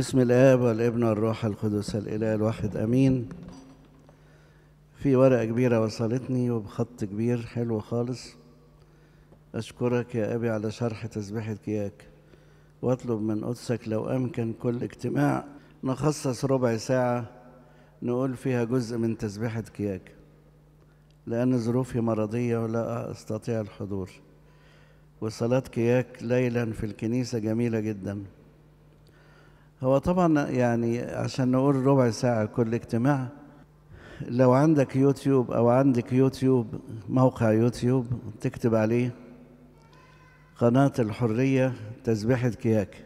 بسم الآب والابن والروح القدس الإله الواحد أمين في ورقة كبيرة وصلتني وبخط كبير حلو خالص أشكرك يا أبي على شرح تسبيحه كياك وأطلب من قدسك لو أمكن كل اجتماع نخصص ربع ساعة نقول فيها جزء من تسبيحه كياك لأن ظروفي مرضية ولا أستطيع الحضور وصلاة كياك ليلا في الكنيسة جميلة جداً هو طبعا يعني عشان نقول ربع ساعة كل اجتماع لو عندك يوتيوب أو عندك يوتيوب موقع يوتيوب تكتب عليه قناة الحرية تسبحة كياك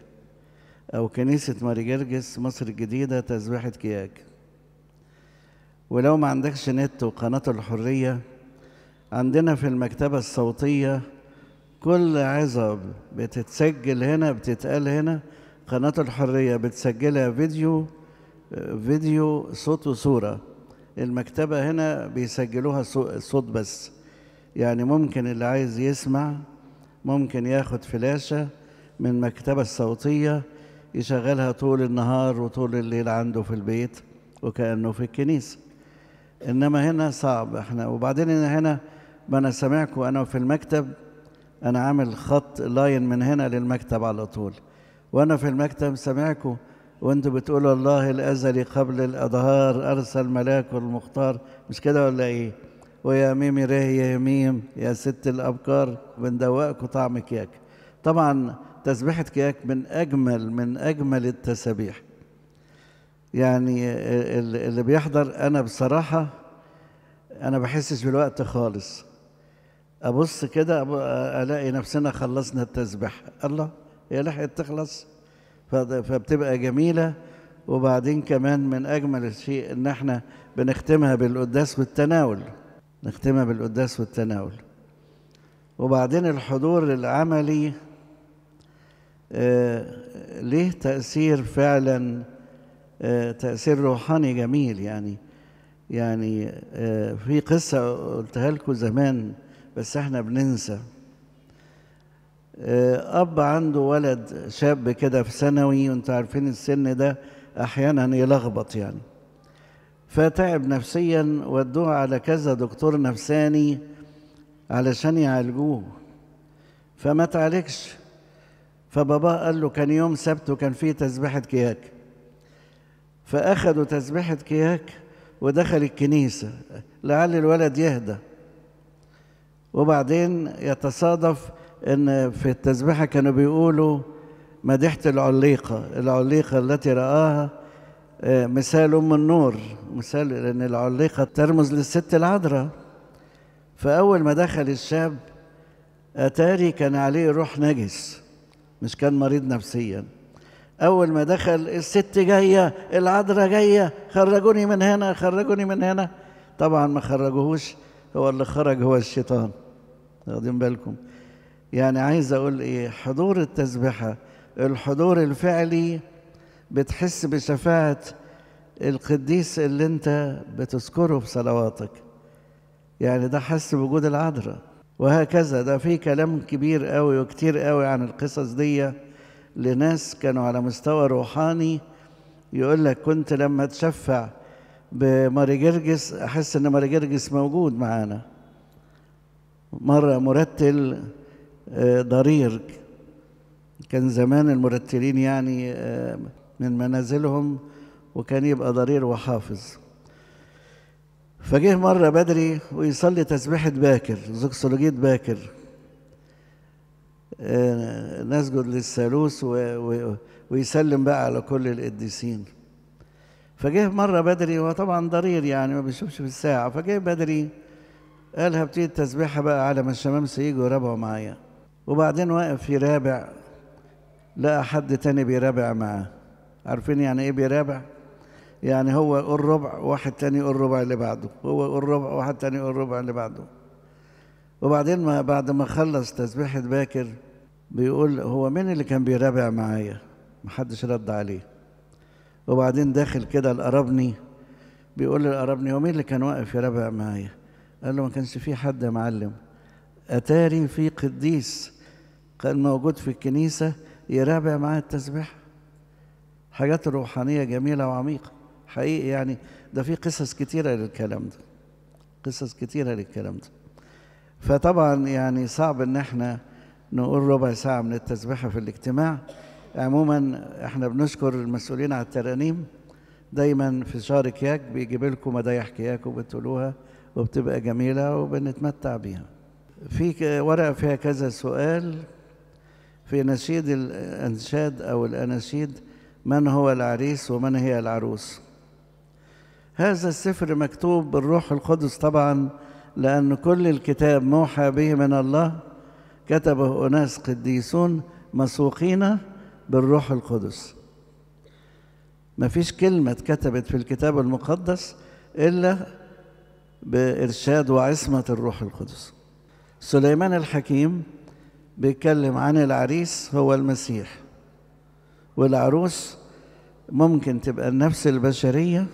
أو كنيسة ماري جرجس مصر الجديدة تسبحة كياك ولو ما عندكش نت وقناة الحرية عندنا في المكتبة الصوتية كل عظة بتتسجل هنا بتتقال هنا قناة الحرية بتسجلها فيديو فيديو صوت وصورة المكتبة هنا بيسجلوها صوت بس يعني ممكن اللي عايز يسمع ممكن ياخد فلاشة من المكتبة الصوتية يشغلها طول النهار وطول الليل عنده في البيت وكأنه في الكنيسة إنما هنا صعب إحنا وبعدين هنا, هنا ما أنا سامعكم أنا في المكتب أنا عامل خط لاين من هنا للمكتب على طول وأنا في المكتب سامعكم وأنتوا بتقولوا الله الأزلي قبل الأظهار أرسل ملاكه المختار مش كده ولا إيه؟ ويا ميمي ريه يا ميم يا ست الأبكار بندوقكم طعم كياك طبعا تسبيحة كياك من أجمل من أجمل التسابيح يعني اللي بيحضر أنا بصراحة أنا بحسش بالوقت خالص أبص كده ألاقي نفسنا خلصنا التسبيح الله هي لحقت تخلص فبتبقى جميلة وبعدين كمان من أجمل الشيء إن إحنا بنختمها بالقداس والتناول نختمها بالقداس والتناول وبعدين الحضور العملي آه، ليه تأثير فعلا آه، تأثير روحاني جميل يعني يعني آه، في قصة قلتها لكم زمان بس احنا بننسى آه، اب عنده ولد شاب كده في ثانوي وانت عارفين السن ده احيانا يلخبط يعني فتعب نفسيا ودوه على كذا دكتور نفساني علشان يعالجوه فما تعالجش فبابا قال له كان يوم سبت وكان فيه تسبيحة كياك فأخدوا تسبيحة كياك ودخل الكنيسة لعل الولد يهدى وبعدين يتصادف ان في التسبيحه كانوا بيقولوا مدحت العليقه العليقه التي راها آه، مثال ام النور مثال لان العليقه ترمز للست العذراء فاول ما دخل الشاب اتاري كان عليه روح نجس مش كان مريض نفسيا اول ما دخل الست جايه العذراء جايه خرجوني من هنا خرجوني من هنا طبعا ما خرجوهوش هو اللي خرج هو الشيطان واخدين بالكم يعني عايز اقول ايه حضور التسبحه الحضور الفعلي بتحس بشفاعه القديس اللي انت بتذكره في صلواتك يعني ده حس بوجود العذراء وهكذا ده في كلام كبير قوي وكتير قوي عن القصص دي لناس كانوا على مستوى روحاني يقول لك كنت لما اتشفع بماري جرجس احس ان ماري جرجس موجود معانا مره مرتل ضرير كان زمان المرتلين يعني آه، من منازلهم وكان يبقى ضرير وحافظ فجه مرة بدري ويصلي تسبيحة باكر زكسولوجية باكر آه، نسجد للثالوث ويسلم بقى على كل القديسين فجه مرة بدري هو طبعا ضرير يعني ما بيشوفش في الساعة فجه بدري قال هبتدي التسبيحة بقى على ما الشمامس يجوا يرابعوا معايا وبعدين واقف يرابع لقى حد تاني بيرابع معاه عارفين يعني ايه بيرابع يعني هو يقول ربع واحد تاني يقول ربع اللي بعده هو يقول ربع واحد تاني يقول ربع اللي بعده وبعدين ما بعد ما خلص تسبيحة باكر بيقول هو مين اللي كان بيرابع معايا محدش رد عليه وبعدين داخل كده القربني بيقول للقربني هو مين اللي كان واقف يرابع معايا قال له ما كانش في حد يا معلم اتاري في قديس كان موجود في الكنيسة يرابع معاه التسبيح حاجات روحانية جميلة وعميقة حقيقي يعني ده في قصص كتيرة للكلام ده قصص كتيرة للكلام ده فطبعا يعني صعب ان احنا نقول ربع ساعة من التسبيحة في الاجتماع عموما احنا بنشكر المسؤولين على الترانيم دايما في شهر كياك بيجيب لكم مدايح كياك وبتقولوها وبتبقى جميلة وبنتمتع بيها في ورقة فيها كذا سؤال في نشيد الأنشاد أو الأناشيد من هو العريس ومن هي العروس هذا السفر مكتوب بالروح القدس طبعا لأن كل الكتاب موحى به من الله كتبه أناس قديسون مسوقين بالروح القدس ما فيش كلمة اتكتبت في الكتاب المقدس إلا بإرشاد وعصمة الروح القدس سليمان الحكيم بيتكلم عن العريس هو المسيح والعروس ممكن تبقى النفس البشرية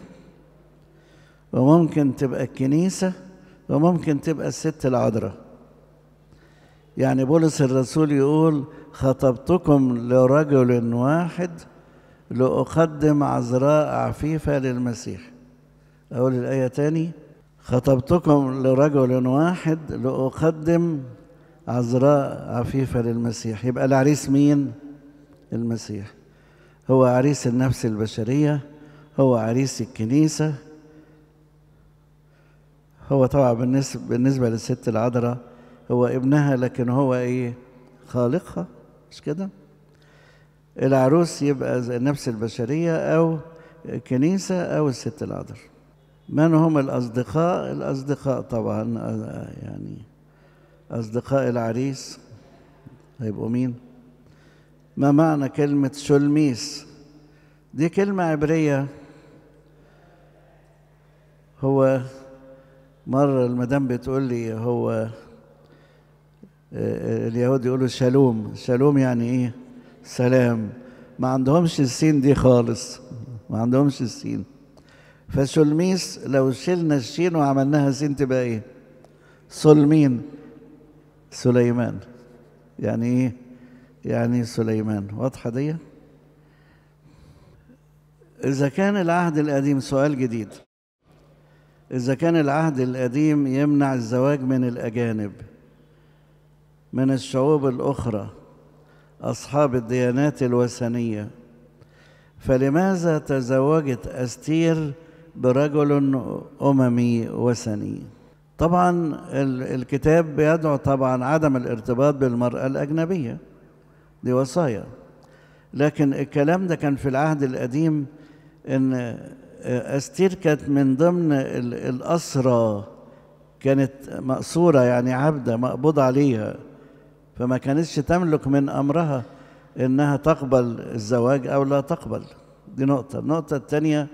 وممكن تبقى الكنيسة وممكن تبقى الست العذراء يعني بولس الرسول يقول خطبتكم لرجل واحد لأقدم عذراء عفيفة للمسيح أقول الآية تاني خطبتكم لرجل واحد لأقدم عذراء عفيفة للمسيح يبقى العريس مين؟ المسيح هو عريس النفس البشرية هو عريس الكنيسة هو طبعا بالنسبة, بالنسبة للست العذراء هو ابنها لكن هو ايه؟ خالقها مش كده؟ العروس يبقى النفس البشرية أو الكنيسة أو الست العذراء من هم الأصدقاء؟ الأصدقاء طبعا آه، يعني أصدقاء العريس هيبقوا مين؟ ما معنى كلمة شلميس؟ دي كلمة عبرية هو مرة المدام بتقول لي هو آه، آه، اليهود يقولوا شالوم شالوم يعني ايه سلام ما عندهمش السين دي خالص ما عندهمش السين فسلميس لو شلنا الشين وعملناها سين تبقى ايه سلمين سليمان يعني ايه يعني سليمان واضحه دي اذا كان العهد القديم سؤال جديد اذا كان العهد القديم يمنع الزواج من الاجانب من الشعوب الاخرى اصحاب الديانات الوثنيه فلماذا تزوجت استير برجل اممي وثني طبعا الكتاب بيدعو طبعا عدم الارتباط بالمرأة الأجنبية دي وصايا لكن الكلام ده كان في العهد القديم ان استير كانت من ضمن الأسرة كانت مأسورة يعني عبدة مقبوض عليها فما كانتش تملك من أمرها إنها تقبل الزواج أو لا تقبل دي نقطة النقطة الثانية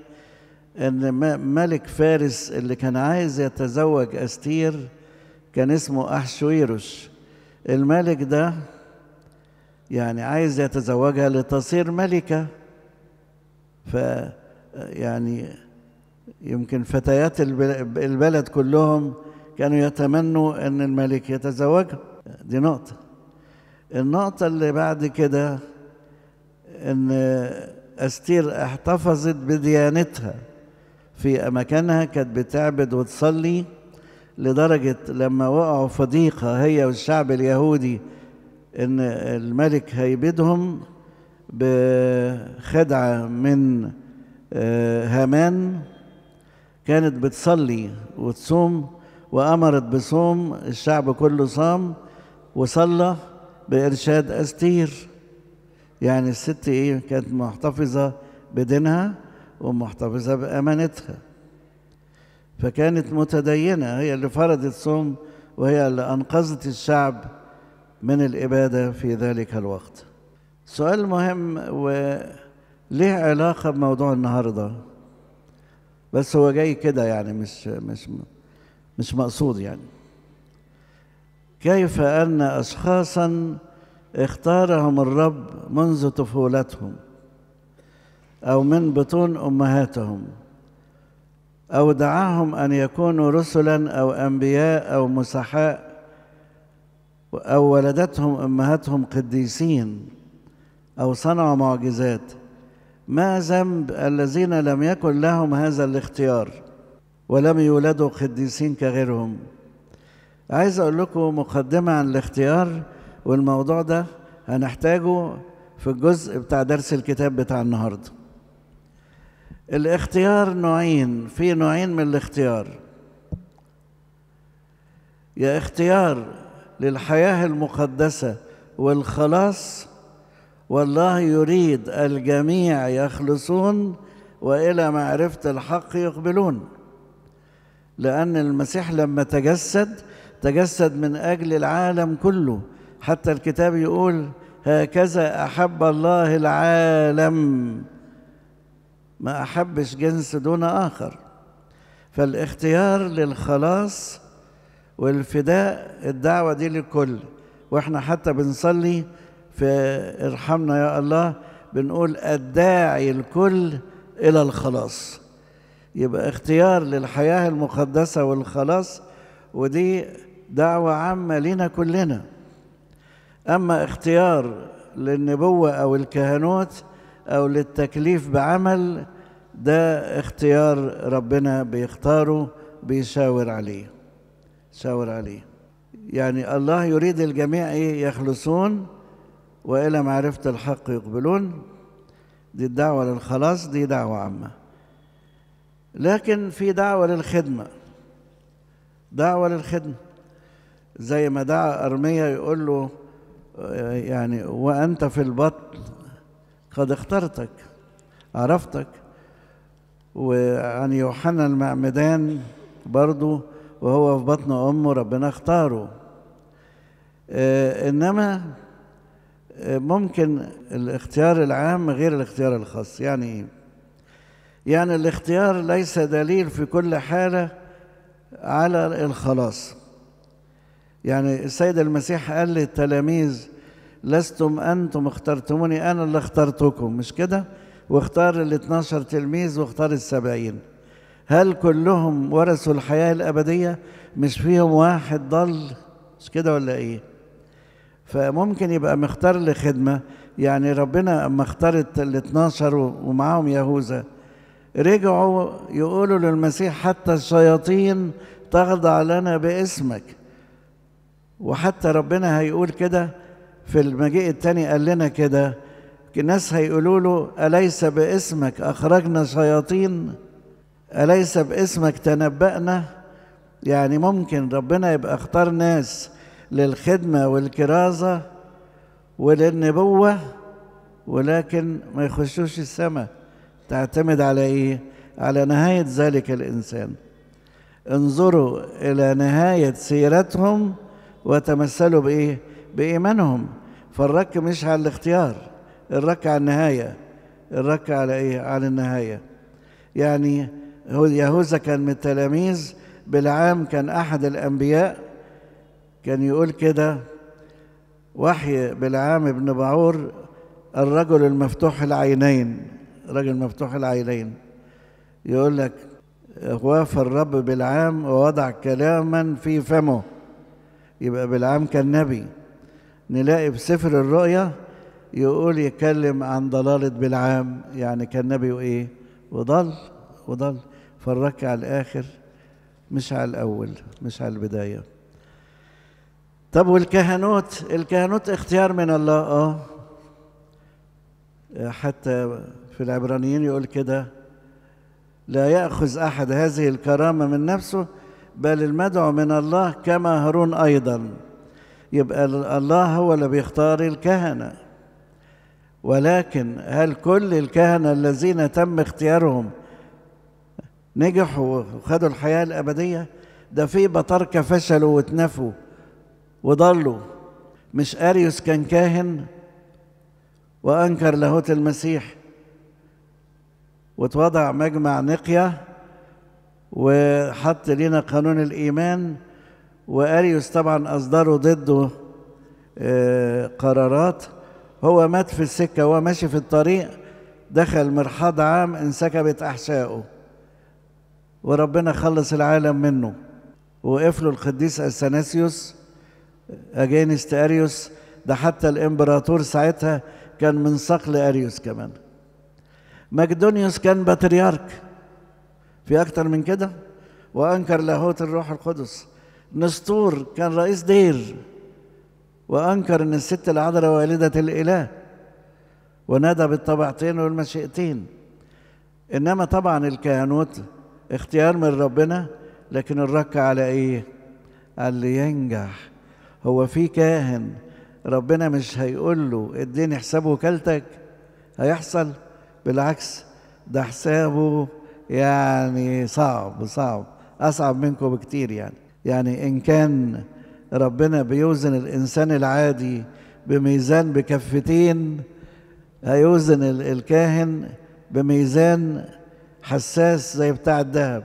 ان ملك فارس اللي كان عايز يتزوج استير كان اسمه احشويروش الملك ده يعني عايز يتزوجها لتصير ملكه ف يعني يمكن فتيات البلد كلهم كانوا يتمنوا ان الملك يتزوجها دي نقطه النقطه اللي بعد كده ان استير احتفظت بديانتها في مكانها كانت بتعبد وتصلي لدرجة لما وقعوا فضيقة هي والشعب اليهودي إن الملك هيبدهم بخدعة من آه، هامان كانت بتصلي وتصوم وأمرت بصوم الشعب كله صام وصلى بإرشاد أستير يعني الست إيه كانت محتفظة بدينها ومحتفظة بأمانتها فكانت متدينة هي اللي فرضت صوم وهي اللي أنقذت الشعب من الإبادة في ذلك الوقت سؤال مهم وله علاقة بموضوع النهاردة بس هو جاي كده يعني مش مش مش مقصود يعني كيف أن أشخاصا اختارهم الرب منذ طفولتهم أو من بطون أمهاتهم أو دعاهم أن يكونوا رسلا أو أنبياء أو مسحاء أو ولدتهم أمهاتهم قديسين أو صنعوا معجزات ما ذنب الذين لم يكن لهم هذا الاختيار ولم يولدوا قديسين كغيرهم عايز أقول لكم مقدمة عن الاختيار والموضوع ده هنحتاجه في الجزء بتاع درس الكتاب بتاع النهارده الاختيار نوعين في نوعين من الاختيار يا اختيار للحياة المقدسة والخلاص والله يريد الجميع يخلصون وإلى معرفة الحق يقبلون لأن المسيح لما تجسد تجسد من أجل العالم كله حتى الكتاب يقول هكذا أحب الله العالم ما أحبش جنس دون آخر فالاختيار للخلاص والفداء الدعوة دي للكل وإحنا حتى بنصلي في ارحمنا يا الله بنقول الداعي الكل إلى الخلاص يبقى اختيار للحياة المقدسة والخلاص ودي دعوة عامة لنا كلنا أما اختيار للنبوة أو الكهنوت أو للتكليف بعمل ده اختيار ربنا بيختاره بيشاور عليه شاور عليه يعني الله يريد الجميع ايه يخلصون والى معرفه الحق يقبلون دي الدعوه للخلاص دي دعوه عامه لكن في دعوه للخدمه دعوه للخدمه زي ما دعا ارميا يقول له يعني وانت في البطن قد اخترتك عرفتك وعن يوحنا المعمدان برضو وهو في بطن أمه ربنا اختاره آه، إنما آه، ممكن الاختيار العام غير الاختيار الخاص يعني ايه يعني الاختيار ليس دليل في كل حالة على الخلاص يعني السيد المسيح قال للتلاميذ لستم أنتم اخترتموني أنا اللي اخترتكم مش كده واختار ال 12 تلميذ واختار السبعين هل كلهم ورثوا الحياة الأبدية مش فيهم واحد ضل مش كده ولا إيه فممكن يبقى مختار لخدمة يعني ربنا أما اختارت ال 12 ومعاهم يهوذا رجعوا يقولوا للمسيح حتى الشياطين تخضع لنا باسمك وحتى ربنا هيقول كده في المجيء الثاني قال لنا كده الناس هيقولوا له أليس باسمك أخرجنا شياطين أليس باسمك تنبأنا يعني ممكن ربنا يبقى اختار ناس للخدمة والكرازة وللنبوة ولكن ما يخشوش السماء تعتمد على إيه؟ على نهاية ذلك الإنسان انظروا إلى نهاية سيرتهم وتمثلوا بإيه؟ بإيمانهم فالرك مش على الاختيار الرك على النهاية الرك على إيه؟ على النهاية يعني يهوذا كان من التلاميذ بالعام كان أحد الأنبياء كان يقول كده وحي بالعام ابن بعور الرجل المفتوح العينين رجل مفتوح العينين يقول لك وافى الرب بالعام ووضع كلاما في فمه يبقى بالعام كان نبي نلاقي في سفر الرؤيا يقول يتكلم عن ضلالة بالعام يعني كان نبي وإيه وضل وضل فالركع على الآخر مش على الأول مش على البداية طب والكهنوت الكهنوت اختيار من الله اه حتى في العبرانيين يقول كده لا يأخذ أحد هذه الكرامة من نفسه بل المدعو من الله كما هارون أيضا يبقى الله هو اللي بيختار الكهنة ولكن هل كل الكهنة الذين تم اختيارهم نجحوا وخدوا الحياة الأبدية ده في بطاركة فشلوا واتنفوا وضلوا مش أريوس كان كاهن وأنكر لاهوت المسيح وتوضع مجمع نقية وحط لنا قانون الإيمان واريوس طبعا اصدروا ضده آه، قرارات هو مات في السكه وهو ماشي في الطريق دخل مرحاض عام انسكبت احشائه وربنا خلص العالم منه وقف له القديس اثناسيوس اجينست اريوس ده حتى الامبراطور ساعتها كان من صقل اريوس كمان مقدونيوس كان بطريرك في اكتر من كده وانكر لاهوت الروح القدس نسطور كان رئيس دير وأنكر أن الست العذراء والدة الإله ونادى بالطبعتين والمشيئتين إنما طبعا الكهنوت اختيار من ربنا لكن الرك على إيه؟ قال ينجح هو في كاهن ربنا مش هيقول له اديني حساب كلتك هيحصل بالعكس ده حسابه يعني صعب صعب أصعب منكم بكتير يعني يعني إن كان ربنا بيوزن الإنسان العادي بميزان بكفتين هيوزن الكاهن بميزان حساس زي بتاع الذهب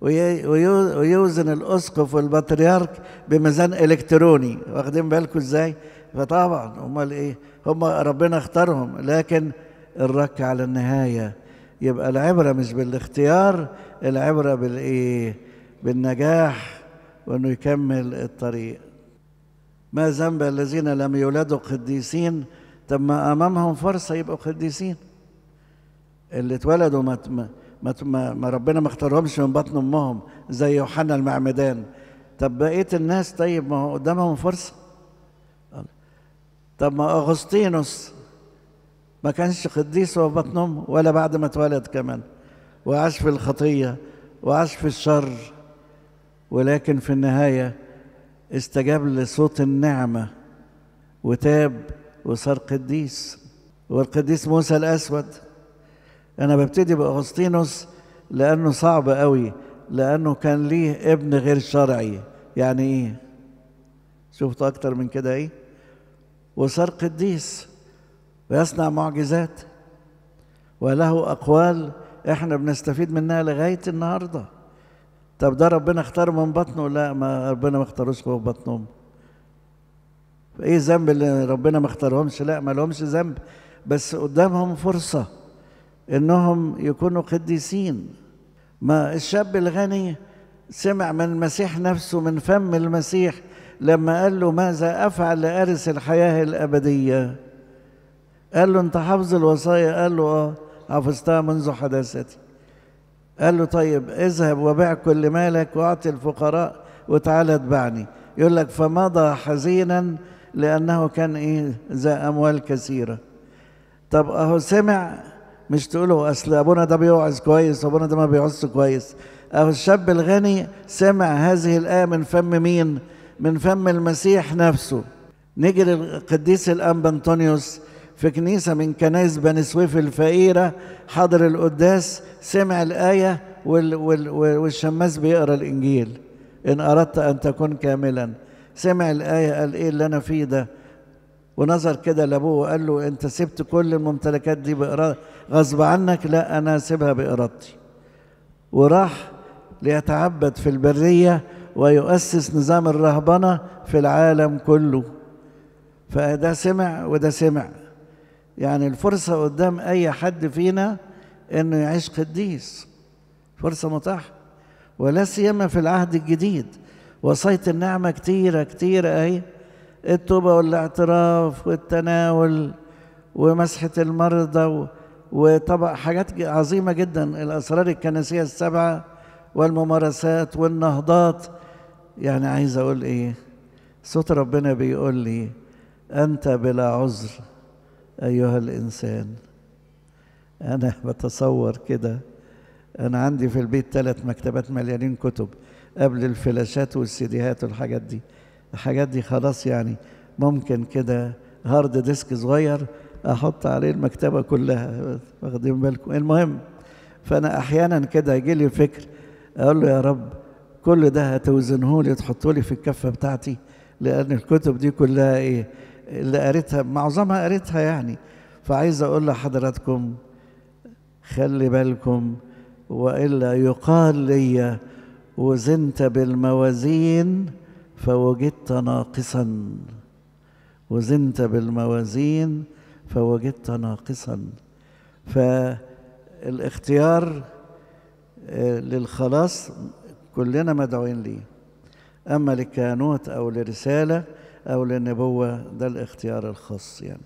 ويوزن الاسقف والبطريرك بميزان الكتروني واخدين بالكم ازاي فطبعا امال ايه هم ربنا اختارهم لكن الرك على النهايه يبقى العبره مش بالاختيار العبره بالايه بالنجاح وأنه يكمل الطريق ما ذنب الذين لم يولدوا قديسين طب ما أمامهم فرصة يبقوا قديسين اللي اتولدوا ما ما ما ربنا ما اختارهمش من بطن امهم زي يوحنا المعمدان طب بقيه الناس طيب ما هو قدامهم فرصه طب ما اغسطينوس ما كانش قديس هو في بطن امه ولا بعد ما اتولد كمان وعاش في الخطيه وعاش في الشر ولكن في النهايه استجاب لصوت النعمه وتاب وصار قديس والقديس موسى الاسود انا ببتدي باغسطينوس لانه صعب قوي لانه كان ليه ابن غير شرعي يعني ايه شفت اكتر من كده ايه وصار قديس ويصنع معجزات وله اقوال احنا بنستفيد منها لغايه النهارده طب ده ربنا اختاره من بطنه لا ما ربنا ما اختاروش جوه بطنهم ايه ذنب اللي ربنا ما اختارهمش لا ما لهمش ذنب بس قدامهم فرصه انهم يكونوا قديسين ما الشاب الغني سمع من المسيح نفسه من فم المسيح لما قال له ماذا افعل لارث الحياه الابديه قال له انت حافظ الوصايا قال له اه حفظتها منذ حداثتي قال له طيب اذهب وبيع كل مالك واعطي الفقراء وتعالى اتبعني يقول لك فمضى حزينا لانه كان ايه ذا اموال كثيره طب اهو سمع مش تقوله اصل ابونا ده بيوعظ كويس وابونا ده ما بيوعظش كويس اهو الشاب الغني سمع هذه الايه من فم مين من فم المسيح نفسه نجي للقديس الانبا انطونيوس في كنيسة من كنائس بني سويف الفقيرة حضر القداس سمع الآية والشماس بيقرأ الإنجيل إن أردت أن تكون كاملا سمع الآية قال إيه اللي أنا فيه ده ونظر كده لأبوه وقال له أنت سبت كل الممتلكات دي بإرادة غصب عنك لا أنا سيبها بإرادتي وراح ليتعبد في البرية ويؤسس نظام الرهبنة في العالم كله فده سمع وده سمع يعني الفرصة قدام أي حد فينا إنه يعيش قديس فرصة متاحة ولا سيما في العهد الجديد وصية النعمة كتيرة كتيرة أهي التوبة والاعتراف والتناول ومسحة المرضى وطبع حاجات عظيمة جدا الأسرار الكنسية السبعة والممارسات والنهضات يعني عايز أقول إيه صوت ربنا بيقول لي أنت بلا عذر ايها الانسان انا بتصور كده انا عندي في البيت ثلاث مكتبات مليانين كتب قبل الفلاشات والسيديهات والحاجات دي الحاجات دي خلاص يعني ممكن كده هارد ديسك صغير احط عليه المكتبه كلها واخدين بالكم المهم فانا احيانا كده يجي لي فكر اقول له يا رب كل ده هتوزنه لي تحطه لي في الكفه بتاعتي لان الكتب دي كلها ايه اللي قريتها معظمها قريتها يعني فعايز اقول لحضراتكم خلي بالكم والا يقال لي وزنت بالموازين فوجدت ناقصا وزنت بالموازين فوجدت ناقصا فالاختيار آه، للخلاص كلنا مدعوين ليه اما للكهنوت او لرساله أو للنبوة ده الاختيار الخاص يعني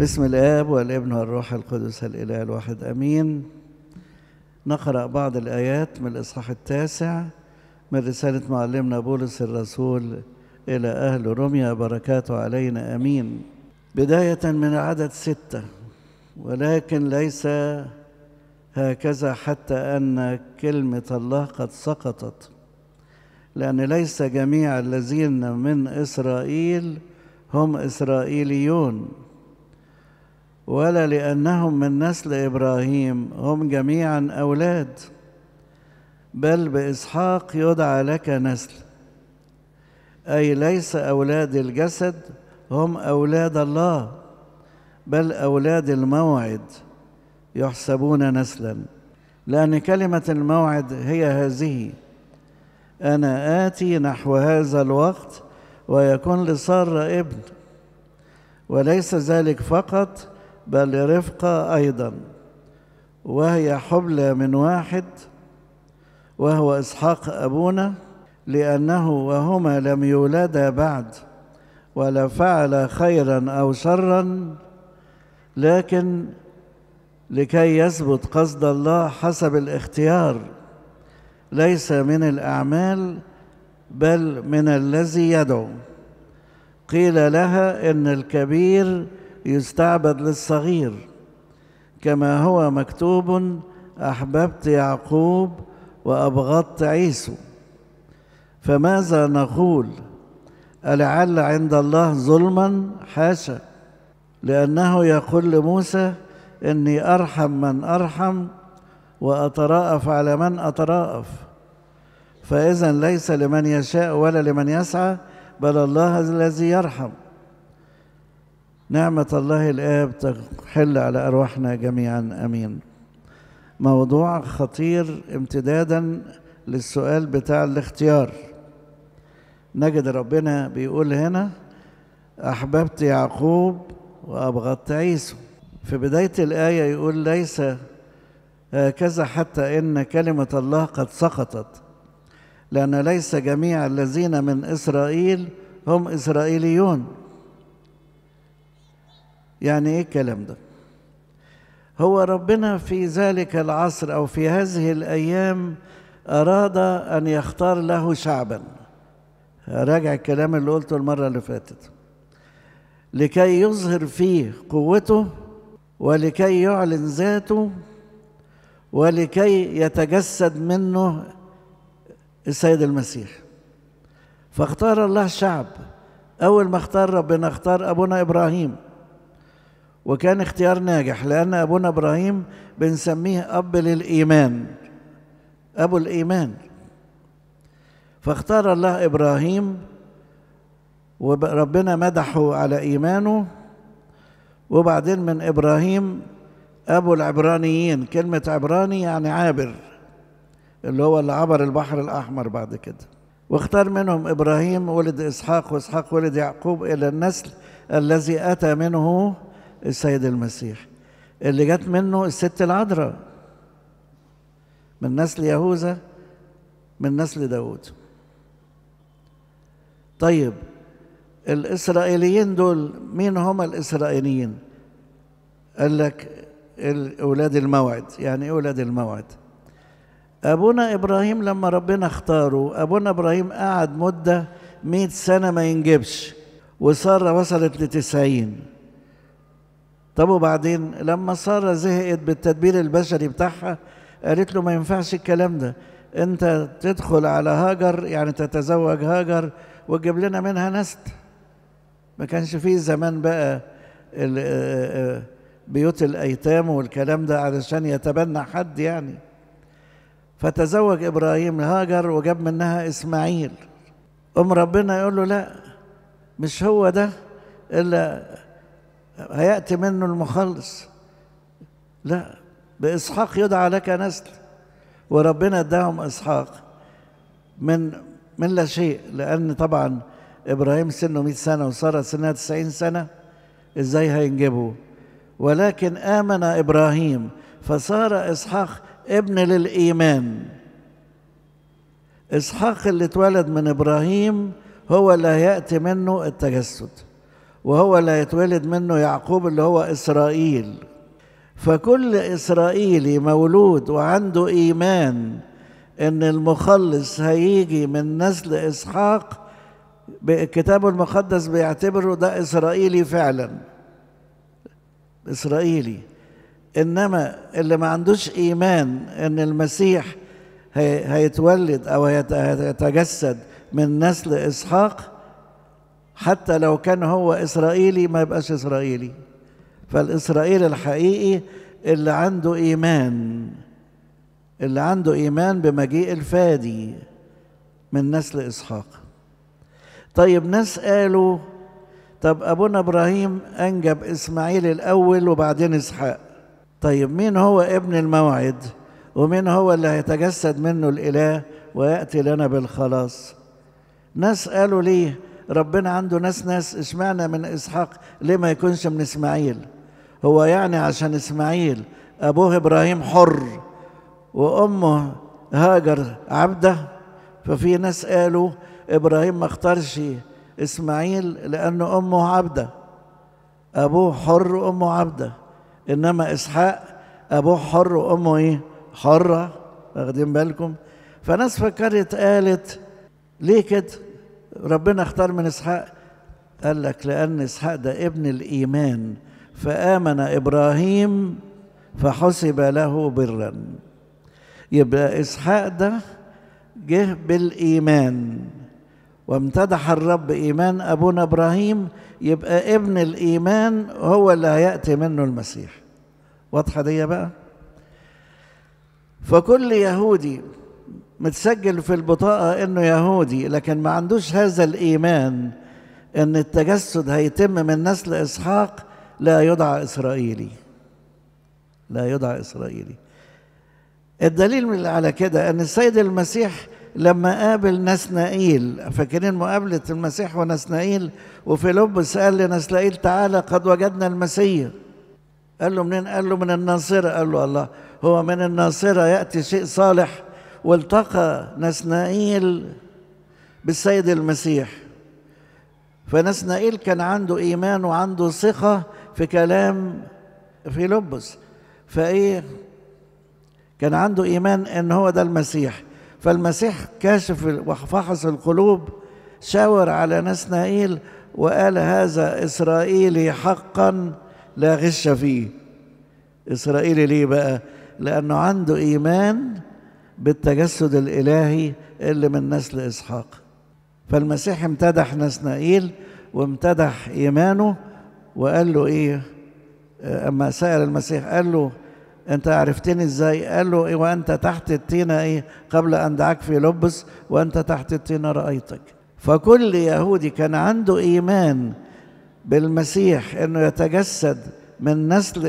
بسم الآب والابن والروح القدس الإله الواحد أمين نقرأ بعض الآيات من الإصحاح التاسع من رسالة معلمنا بولس الرسول إلى أهل روميا بركاته علينا أمين بداية من عدد ستة ولكن ليس هكذا حتى أن كلمة الله قد سقطت لأن ليس جميع الذين من إسرائيل هم إسرائيليون ولا لأنهم من نسل إبراهيم هم جميعا أولاد بل بإسحاق يدعى لك نسل أي ليس أولاد الجسد هم أولاد الله بل أولاد الموعد يحسبون نسلا لأن كلمة الموعد هي هذه أنا آتي نحو هذا الوقت ويكون لسارة ابن وليس ذلك فقط بل لرفقة أيضا وهي حبلى من واحد وهو إسحاق أبونا لأنه وهما لم يولدا بعد ولا فعل خيرا أو شرا لكن لكي يثبت قصد الله حسب الاختيار ليس من الأعمال بل من الذي يدعو قيل لها إن الكبير يستعبد للصغير كما هو مكتوب أحببت يعقوب وأبغضت عيسو فماذا نقول ألعل عند الله ظلما حاشا لأنه يقول لموسى إني أرحم من أرحم وأتراءف على من أتراءف فإذا ليس لمن يشاء ولا لمن يسعى بل الله الذي يرحم نعمة الله الآب تحل على أرواحنا جميعا أمين موضوع خطير امتدادا للسؤال بتاع الاختيار نجد ربنا بيقول هنا أحببت يعقوب وأبغضت عيسو في بداية الآية يقول ليس هكذا حتى إن كلمة الله قد سقطت لأن ليس جميع الذين من إسرائيل هم إسرائيليون يعني إيه الكلام ده هو ربنا في ذلك العصر أو في هذه الأيام أراد أن يختار له شعبا راجع الكلام اللي قلته المرة اللي فاتت لكي يظهر فيه قوته ولكي يعلن ذاته ولكي يتجسد منه السيد المسيح فاختار الله شعب أول ما اختار ربنا اختار أبونا إبراهيم وكان اختيار ناجح لأن أبونا إبراهيم بنسميه أب للإيمان أبو الإيمان فاختار الله إبراهيم وربنا مدحه على إيمانه وبعدين من إبراهيم أبو العبرانيين كلمة عبراني يعني عابر اللي هو اللي عبر البحر الأحمر بعد كده واختار منهم إبراهيم ولد إسحاق وإسحاق ولد يعقوب إلى النسل الذي أتى منه السيد المسيح اللي جت منه الست العذراء من نسل يهوذا من نسل داود طيب الإسرائيليين دول مين هم الإسرائيليين قال لك أولاد الموعد يعني إيه أولاد الموعد أبونا إبراهيم لما ربنا اختاره أبونا إبراهيم قعد مدة مئة سنة ما ينجبش وسارة وصلت لتسعين طب وبعدين لما سارة زهقت بالتدبير البشري بتاعها قالت له ما ينفعش الكلام ده انت تدخل على هاجر يعني تتزوج هاجر وتجيب لنا منها نست ما كانش فيه زمان بقى آه، آه، آه، بيوت الايتام والكلام ده علشان يتبنى حد يعني فتزوج ابراهيم هاجر وجاب منها اسماعيل ام ربنا يقول له لا مش هو ده الا هياتي منه المخلص لا باسحاق يدعى لك نسل وربنا اداهم اسحاق من من لا شيء لان طبعا إبراهيم سنه 100 سنة وسارة سنها 90 سنة إزاي هينجبوا ولكن آمن إبراهيم فصار إسحاق ابن للإيمان إسحاق اللي اتولد من إبراهيم هو اللي هيأتي منه التجسد وهو اللي هيتولد منه يعقوب اللي هو إسرائيل فكل إسرائيلي مولود وعنده إيمان إن المخلص هيجي من نسل إسحاق الكتاب المقدس بيعتبره ده إسرائيلي فعلا إسرائيلي إنما اللي ما عندوش إيمان إن المسيح هيتولد أو هيتجسد من نسل إسحاق حتى لو كان هو إسرائيلي ما يبقاش إسرائيلي فالإسرائيلي الحقيقي اللي عنده إيمان اللي عنده إيمان بمجيء الفادي من نسل إسحاق طيب ناس قالوا طب أبونا إبراهيم أنجب إسماعيل الأول وبعدين إسحاق طيب مين هو ابن الموعد ومين هو اللي هيتجسد منه الإله ويأتي لنا بالخلاص ناس قالوا ليه ربنا عنده ناس ناس اشمعنى من إسحاق ليه ما يكونش من إسماعيل هو يعني عشان إسماعيل أبوه إبراهيم حر وأمه هاجر عبده ففي ناس قالوا إبراهيم ما اختارش إسماعيل لأن أمه عبدة أبوه حر وأمه عبدة إنما إسحاق أبوه حر وأمه إيه؟ حرة واخدين بالكم؟ فناس فكرت قالت ليه كده؟ ربنا اختار من إسحاق قال لك لأن إسحاق ده ابن الإيمان فآمن إبراهيم فحسب له برا يبقى إسحاق ده جه بالإيمان وامتدح الرب إيمان أبونا إبراهيم يبقى ابن الإيمان هو اللي هيأتي منه المسيح واضحة دي بقى فكل يهودي متسجل في البطاقة إنه يهودي لكن ما عندوش هذا الإيمان إن التجسد هيتم من نسل إسحاق لا يدعى إسرائيلي لا يدعى إسرائيلي الدليل على كده أن السيد المسيح لما قابل نسنائيل فاكرين مقابلة المسيح ونسنائيل وفيلبس قال لنسنائيل تعالى قد وجدنا المسيح قال له منين قال له من الناصرة قال له الله هو من الناصرة يأتي شيء صالح والتقى نسنائيل بالسيد المسيح فنسنائيل كان عنده إيمان وعنده ثقة في كلام فيلبس فإيه كان عنده إيمان إن هو ده المسيح فالمسيح كاشف وفحص القلوب شاور على نسنائيل وقال هذا إسرائيلي حقا لا غش فيه إسرائيلي ليه بقى لأنه عنده إيمان بالتجسد الإلهي اللي من نسل إسحاق فالمسيح امتدح نسنائيل وامتدح إيمانه وقال له إيه أما سأل المسيح قال له انت عرفتني ازاي قال له إيه وانت تحت التينه ايه قبل ان دعاك في لبس وانت تحت التينه رايتك فكل يهودي كان عنده ايمان بالمسيح انه يتجسد من نسل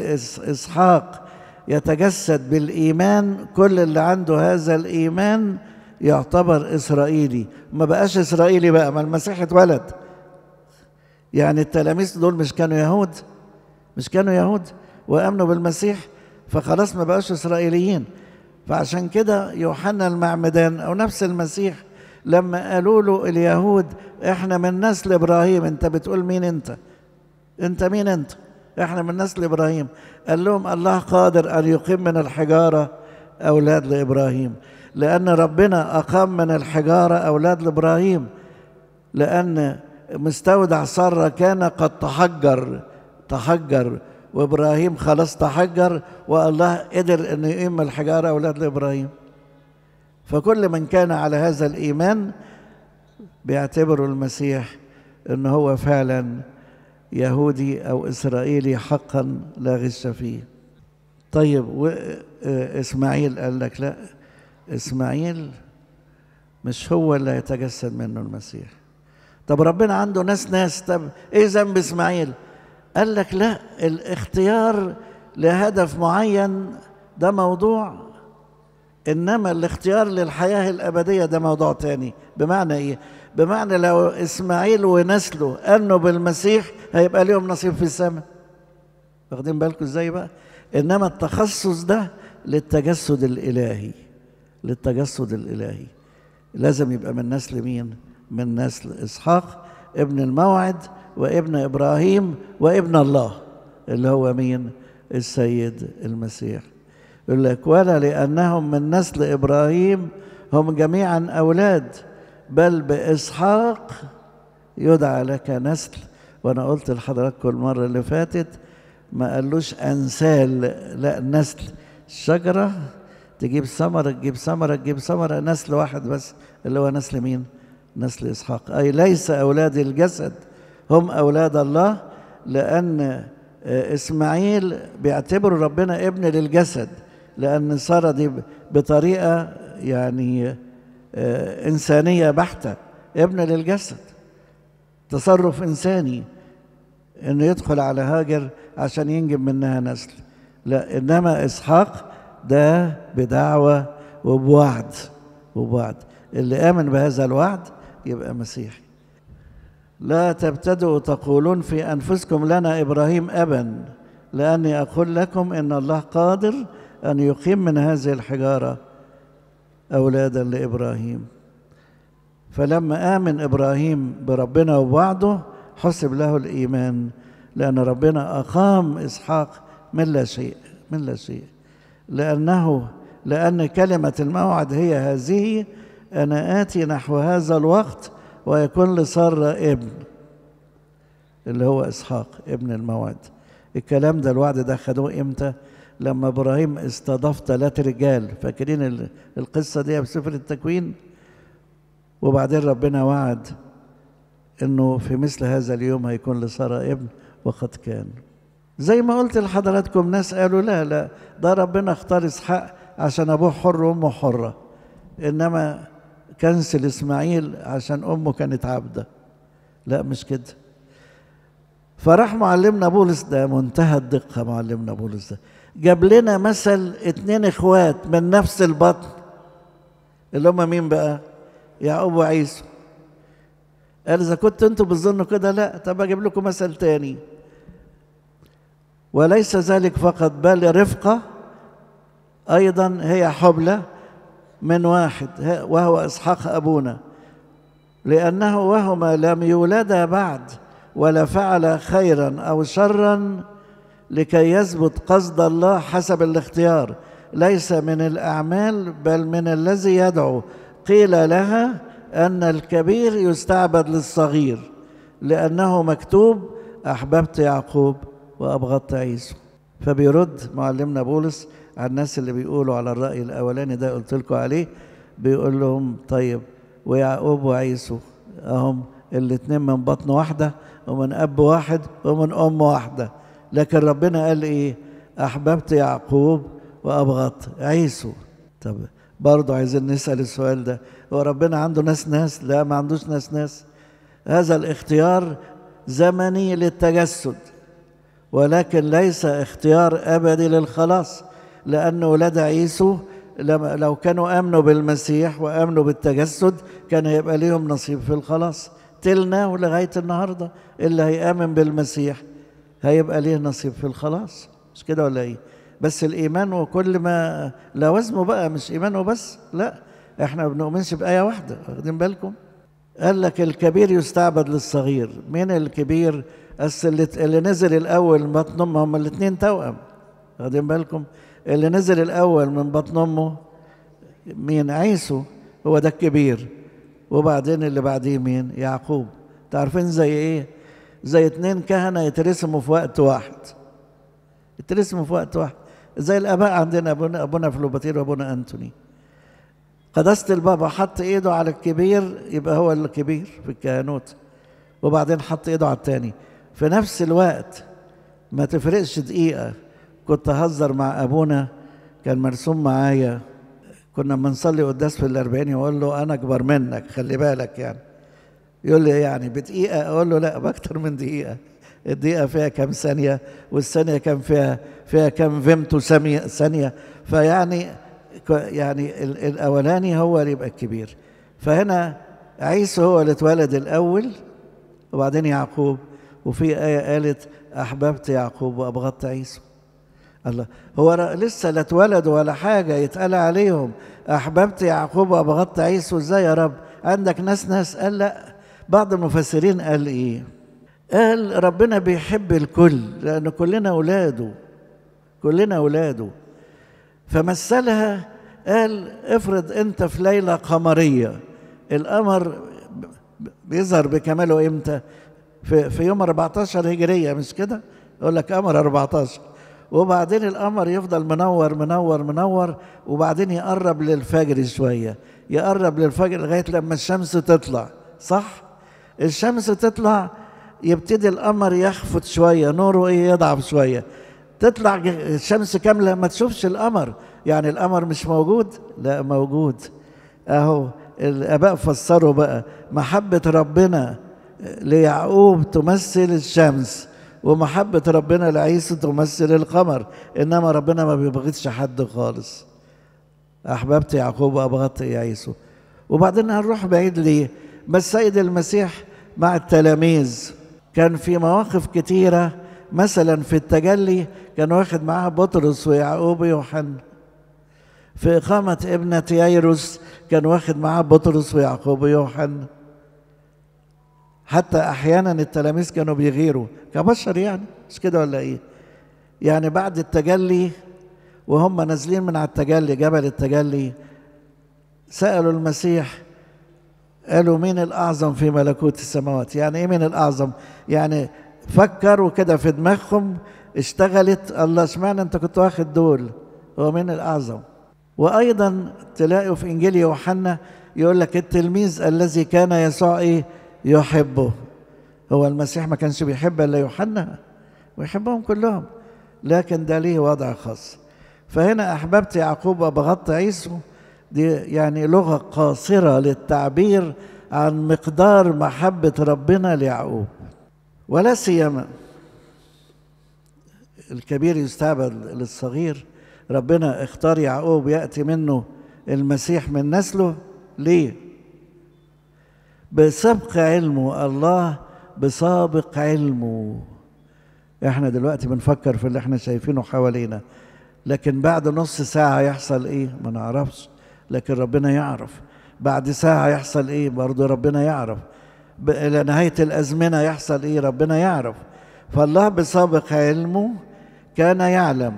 اسحاق يتجسد بالايمان كل اللي عنده هذا الايمان يعتبر اسرائيلي ما بقاش اسرائيلي بقى ما المسيح اتولد يعني التلاميذ دول مش كانوا يهود مش كانوا يهود وامنوا بالمسيح فخلاص ما بقاش اسرائيليين فعشان كده يوحنا المعمدان او نفس المسيح لما قالوا له اليهود احنا من نسل ابراهيم انت بتقول مين انت انت مين انت احنا من نسل ابراهيم قال لهم الله قادر ان يقيم من الحجاره اولاد لابراهيم لان ربنا اقام من الحجاره اولاد لابراهيم لان مستودع ساره كان قد تحجر تحجر وابراهيم خلاص تحجر والله قدر انه يقيم الحجاره اولاد لابراهيم فكل من كان على هذا الايمان بيعتبروا المسيح ان هو فعلا يهودي او اسرائيلي حقا لا غش فيه طيب واسماعيل آه، قال لك لا اسماعيل مش هو اللي هيتجسد منه المسيح طب ربنا عنده ناس ناس طب ايه ذنب اسماعيل قال لك لا الاختيار لهدف معين ده موضوع انما الاختيار للحياه الابديه ده موضوع تاني بمعنى ايه بمعنى لو اسماعيل ونسله امنوا بالمسيح هيبقى ليهم نصيب في السماء واخدين بالكم ازاي بقى انما التخصص ده للتجسد الالهي للتجسد الالهي لازم يبقى من نسل مين من نسل اسحاق ابن الموعد وابن إبراهيم وابن الله اللي هو مين السيد المسيح يقول لك ولا لأنهم من نسل إبراهيم هم جميعا أولاد بل بإسحاق يدعى لك نسل وأنا قلت لحضراتكم المرة اللي فاتت ما قالوش أنسال لا نسل شجره تجيب ثمرة تجيب ثمرة تجيب ثمرة نسل واحد بس اللي هو نسل مين؟ نسل إسحاق أي ليس أولاد الجسد هم أولاد الله لأن آه، إسماعيل بيعتبر ربنا ابن للجسد لأن سارة دي بطريقة يعني آه، إنسانية بحتة ابن للجسد تصرف إنساني إنه يدخل على هاجر عشان ينجب منها نسل لا إنما إسحاق ده بدعوة وبوعد وبوعد اللي آمن بهذا الوعد يبقى مسيحي لا تبتدوا تقولون في أنفسكم لنا إبراهيم أبا لأني أقول لكم إن الله قادر أن يقيم من هذه الحجارة أولادا لإبراهيم فلما آمن إبراهيم بربنا ووعده حسب له الإيمان لأن ربنا أقام إسحاق من لا شيء من لا شيء لأنه لأن كلمة الموعد هي هذه أنا آتي نحو هذا الوقت ويكون لسارة ابن اللي هو إسحاق ابن الموعد الكلام ده الوعد ده خدوه إمتى؟ لما إبراهيم استضاف ثلاث رجال فاكرين القصة دي في سفر التكوين؟ وبعدين ربنا وعد إنه في مثل هذا اليوم هيكون لسارة ابن وقد كان زي ما قلت لحضراتكم ناس قالوا لا لا ده ربنا اختار إسحاق عشان أبوه حر وأمه حرة إنما كنسل اسماعيل عشان امه كانت عبده لا مش كده فراح معلمنا بولس ده منتهى الدقه معلمنا بولس ده جاب لنا مثل اتنين اخوات من نفس البطن اللي هم مين بقى يعقوب وعيسو قال اذا كنت انتوا بتظنوا كده لا طب اجيب لكم مثل تاني وليس ذلك فقط بل رفقه ايضا هي حبلى من واحد وهو إسحاق أبونا لأنه وهما لم يولدا بعد ولا فعل خيرا أو شرا لكي يثبت قصد الله حسب الاختيار ليس من الأعمال بل من الذي يدعو قيل لها أن الكبير يستعبد للصغير لأنه مكتوب أحببت يعقوب وأبغضت عيسو فبيرد معلمنا بولس على الناس اللي بيقولوا على الرأي الأولاني ده قلت لكم عليه بيقول لهم طيب ويعقوب وعيسو أهم الاتنين من بطن واحدة ومن أب واحد ومن أم واحدة لكن ربنا قال إيه أحببت يعقوب وأبغضت عيسو طب برضه عايزين نسأل السؤال ده هو ربنا عنده ناس ناس لا ما عندوش ناس ناس هذا الاختيار زمني للتجسد ولكن ليس اختيار أبدي للخلاص لأن ولاد عيسو لو كانوا آمنوا بالمسيح وآمنوا بالتجسد كان هيبقى ليهم نصيب في الخلاص تلنا ولغاية النهاردة اللي هيآمن بالمسيح هيبقى ليه نصيب في الخلاص مش كده ولا ايه بس الإيمان وكل ما لوزمه بقى مش إيمانه بس لا احنا ما بنؤمنش بآية واحدة واخدين بالكم قال لك الكبير يستعبد للصغير مين الكبير اللي نزل الأول بطن أمه هما الاتنين توأم واخدين بالكم اللي نزل الأول من بطن أمه مين عيسو هو ده الكبير وبعدين اللي بعديه مين يعقوب تعرفين زي إيه زي اتنين كهنة يترسموا في وقت واحد يترسموا في وقت واحد زي الآباء عندنا أبونا, أبونا فلوباتير وأبونا أنتوني قداسة البابا حط إيده على الكبير يبقى هو الكبير في الكهنوت وبعدين حط إيده على التاني في نفس الوقت ما تفرقش دقيقة كنت اهزر مع أبونا كان مرسوم معايا كنا بنصلي قداس في الأربعين وأقول له أنا أكبر منك خلي بالك يعني يقول لي إيه يعني بدقيقة أقول له لا بأكتر من دقيقة الدقيقة فيها كام ثانية والثانية كام فيها فيها كام فيمتو ثانية فيعني يعني الأولاني هو اللي يبقى الكبير فهنا عيسو هو اللي اتولد الأول وبعدين يعقوب وفي آية قالت أحببت يعقوب وأبغضت عيسو الله هو لسه لا اتولدوا ولا حاجه يتقال عليهم احببت يعقوب وابغضت عيسو ازاي يا رب عندك ناس ناس قال لا بعض المفسرين قال ايه قال ربنا بيحب الكل لان كلنا اولاده كلنا اولاده فمثلها قال افرض انت في ليله قمريه القمر بيظهر بكماله امتى في, في يوم 14 هجريه مش كده يقول لك قمر 14 وبعدين القمر يفضل منور منور منور وبعدين يقرب للفجر شوية يقرب للفجر لغاية لما الشمس تطلع صح؟ الشمس تطلع يبتدي القمر يخفت شوية نوره إيه يضعف شوية تطلع الشمس كاملة ما تشوفش القمر يعني القمر مش موجود لا موجود أهو الآباء فسروا بقى محبة ربنا ليعقوب تمثل الشمس ومحبة ربنا لعيسى تمثل القمر إنما ربنا ما بيبغضش حد خالص أحببت يعقوب وأبغضت عيسى وبعدين هنروح بعيد ليه بس السيد المسيح مع التلاميذ كان في مواقف كتيرة مثلا في التجلي كان واخد معاه بطرس ويعقوب ويوحنا في إقامة ابنة ييروس كان واخد معاه بطرس ويعقوب ويوحنا حتى احيانا التلاميذ كانوا بيغيروا كبشر يعني مش كده ولا ايه يعني بعد التجلي وهم نازلين من على التجلي جبل التجلي سالوا المسيح قالوا مين الاعظم في ملكوت السماوات يعني ايه مين الاعظم يعني فكروا كده في دماغهم اشتغلت الله اشمعنى انت كنت واخد دول هو مين الاعظم وايضا تلاقوا في انجيل يوحنا يقول لك التلميذ الذي كان يسوع ايه يحبه هو المسيح ما كانش بيحب الا يوحنا ويحبهم كلهم لكن ده ليه وضع خاص فهنا احببت يعقوب وبغضت عيسو دي يعني لغه قاصره للتعبير عن مقدار محبه ربنا ليعقوب ولا سيما الكبير يستعبد للصغير ربنا اختار يعقوب ياتي منه المسيح من نسله ليه بسبق علمه الله بسابق علمه احنا دلوقتي بنفكر في اللي احنا شايفينه حوالينا لكن بعد نص ساعة يحصل ايه ما نعرفش لكن ربنا يعرف بعد ساعة يحصل ايه برضه ربنا يعرف الى نهاية الازمنة يحصل ايه ربنا يعرف فالله بسابق علمه كان يعلم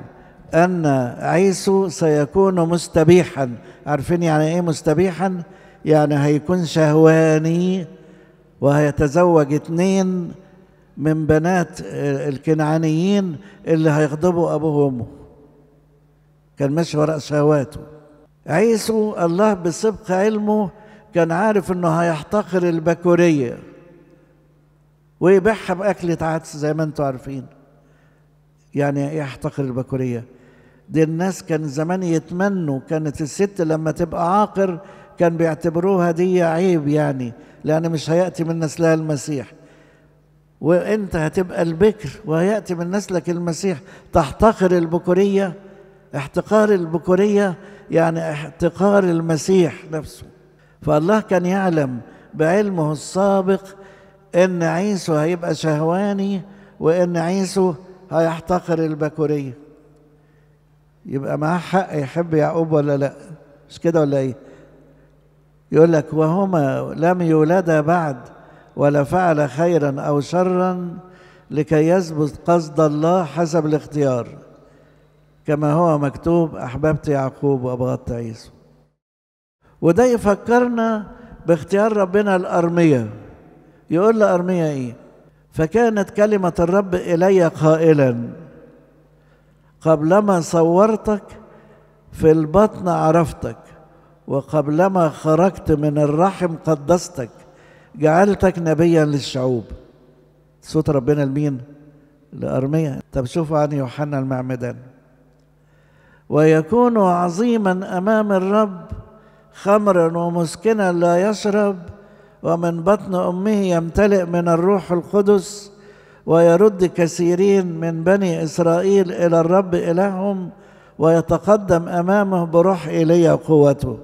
ان عيسو سيكون مستبيحا عارفين يعني ايه مستبيحا يعني هيكون شهواني وهيتزوج اتنين من بنات الكنعانيين اللي هيغضبوا أبوه وأمه كان ماشي وراء شهواته عيسو الله بسبق علمه كان عارف انه هيحتقر البكورية ويبيعها بأكلة عدس زي ما انتم عارفين يعني ايه يحتقر البكورية دي الناس كان زمان يتمنوا كانت الست لما تبقى عاقر كان بيعتبروها دي عيب يعني لأن مش هيأتي من نسلها المسيح وانت هتبقى البكر وهيأتي من نسلك المسيح تحتقر البكورية احتقار البكورية يعني احتقار المسيح نفسه فالله كان يعلم بعلمه السابق ان عيسو هيبقى شهواني وان عيسو هيحتقر البكورية يبقى معاه حق يحب يعقوب ولا لا مش كده ولا ايه يقول لك وهما لم يولدا بعد ولا فعل خيرا أو شرا لكي يثبت قصد الله حسب الاختيار كما هو مكتوب أحببت يعقوب وأبغضت عيسو وده يفكرنا باختيار ربنا الأرمية يقول لأرمية إيه فكانت كلمة الرب إلي قائلا قبلما صورتك في البطن عرفتك وقبلما خرجت من الرحم قدستك جعلتك نبيا للشعوب صوت ربنا لمين لأرمية طب شوفوا عن يوحنا المعمدان ويكون عظيما أمام الرب خمرا ومسكنا لا يشرب ومن بطن أمه يمتلئ من الروح القدس ويرد كثيرين من بني إسرائيل إلى الرب إلههم ويتقدم أمامه بروح إيليا قوته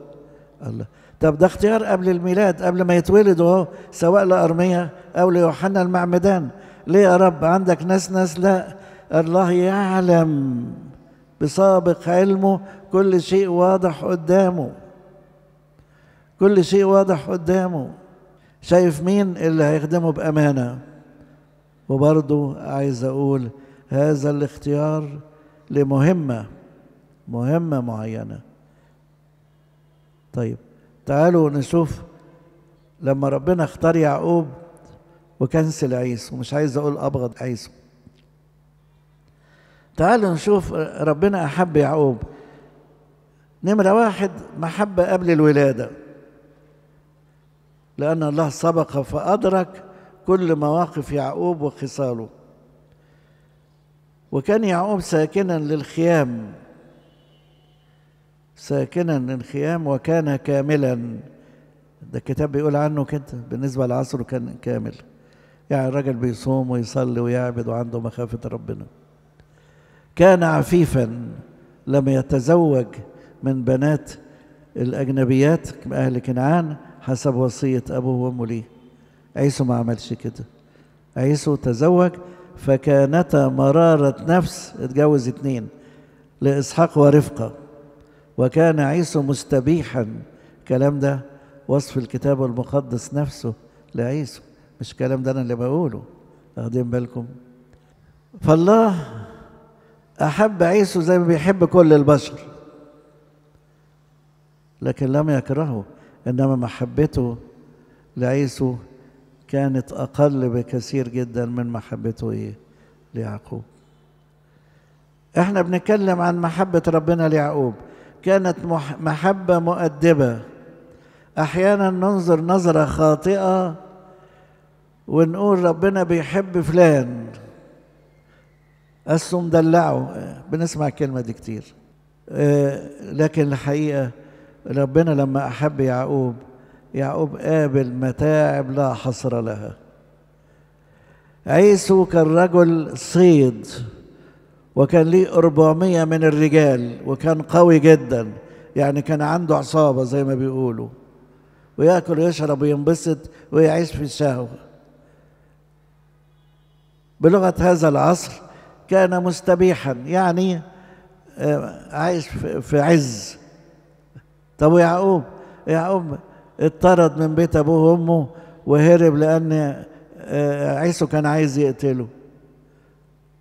الله طب ده اختيار قبل الميلاد قبل ما يتولد اهو سواء لأرمية او ليوحنا المعمدان ليه يا رب عندك ناس ناس لا الله يعلم بسابق علمه كل شيء واضح قدامه كل شيء واضح قدامه شايف مين اللي هيخدمه بامانه وبرضه عايز اقول هذا الاختيار لمهمه مهمه معينه طيب تعالوا نشوف لما ربنا اختار يعقوب وكنسل عيسو مش عايز اقول ابغض عيسو تعالوا نشوف ربنا احب يعقوب نمرة واحد محبة قبل الولادة لأن الله سبق فأدرك كل مواقف يعقوب وخصاله وكان يعقوب ساكنا للخيام ساكنا الخيام وكان كاملا ده الكتاب بيقول عنه كده بالنسبة لعصره كان كامل يعني الرجل بيصوم ويصلي ويعبد وعنده مخافة ربنا كان عفيفا لم يتزوج من بنات الأجنبيات أهل كنعان حسب وصية أبوه وأمه ليه عيسو ما عملش كده عيسو تزوج فكانتا مرارة نفس اتجوز اتنين لإسحاق ورفقة وكان عيسو مستبيحا الكلام ده وصف الكتاب المقدس نفسه لعيسو مش الكلام ده انا اللي بقوله واخدين بالكم فالله احب عيسو زي ما بيحب كل البشر لكن لم يكرهه انما محبته لعيسو كانت اقل بكثير جدا من محبته ايه ليعقوب احنا بنتكلم عن محبه ربنا ليعقوب كانت محبة مؤدبة أحيانا ننظر نظرة خاطئة ونقول ربنا بيحب فلان قسوا مدلعه بنسمع الكلمة دي كتير آه، لكن الحقيقة ربنا لما أحب يعقوب يعقوب قابل متاعب لا حصر لها عيسو كالرجل صيد وكان ليه 400 من الرجال وكان قوي جدا يعني كان عنده عصابة زي ما بيقولوا وياكل ويشرب وينبسط ويعيش في الشهوة بلغة هذا العصر كان مستبيحا يعني آه، عايش في عز طب ويعقوب يعقوب اتطرد من بيت ابوه وامه وهرب لان آه، عيسو كان عايز يقتله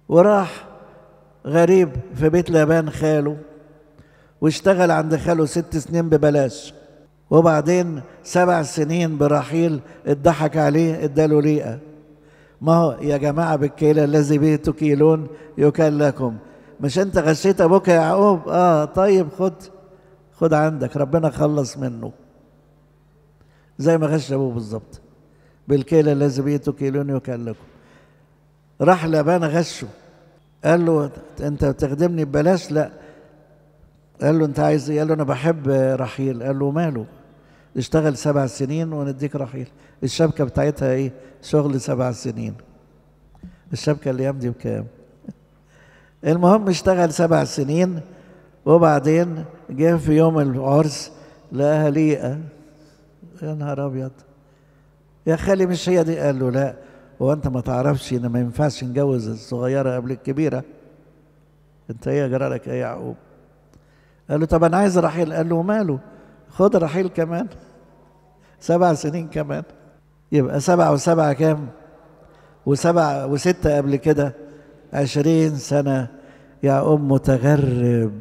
وراح غريب في بيت لابان خاله واشتغل عند خاله ست سنين ببلاش وبعدين سبع سنين برحيل اتضحك عليه اداله ريقه ما هو يا جماعه بالكيل الذي به تكيلون يكال لكم مش انت غشيت ابوك يا يعقوب اه طيب خد خد عندك ربنا خلص منه زي ما غش ابوه بالظبط بالكيل الذي به تكيلون يكال لكم راح لابان غشه قال له انت بتخدمني ببلاش لا قال له انت عايز ايه قال له انا بحب رحيل قال له ماله اشتغل سبع سنين ونديك رحيل الشبكه بتاعتها ايه شغل سبع سنين الشبكه اللي دي بكام المهم اشتغل سبع سنين وبعدين جه في يوم العرس لقاها ليئه يا نهار ابيض يا خالي مش هي دي قال له لا هو انت ما تعرفش ان ما ينفعش نجوز الصغيره قبل الكبيره انت ايه جرى لك ايه يا يعقوب قال له طب انا عايز رحيل قال له ماله خد رحيل كمان سبع سنين كمان يبقى سبعة وسبعة كام وسبعة وستة قبل كده عشرين سنة يا أم متغرب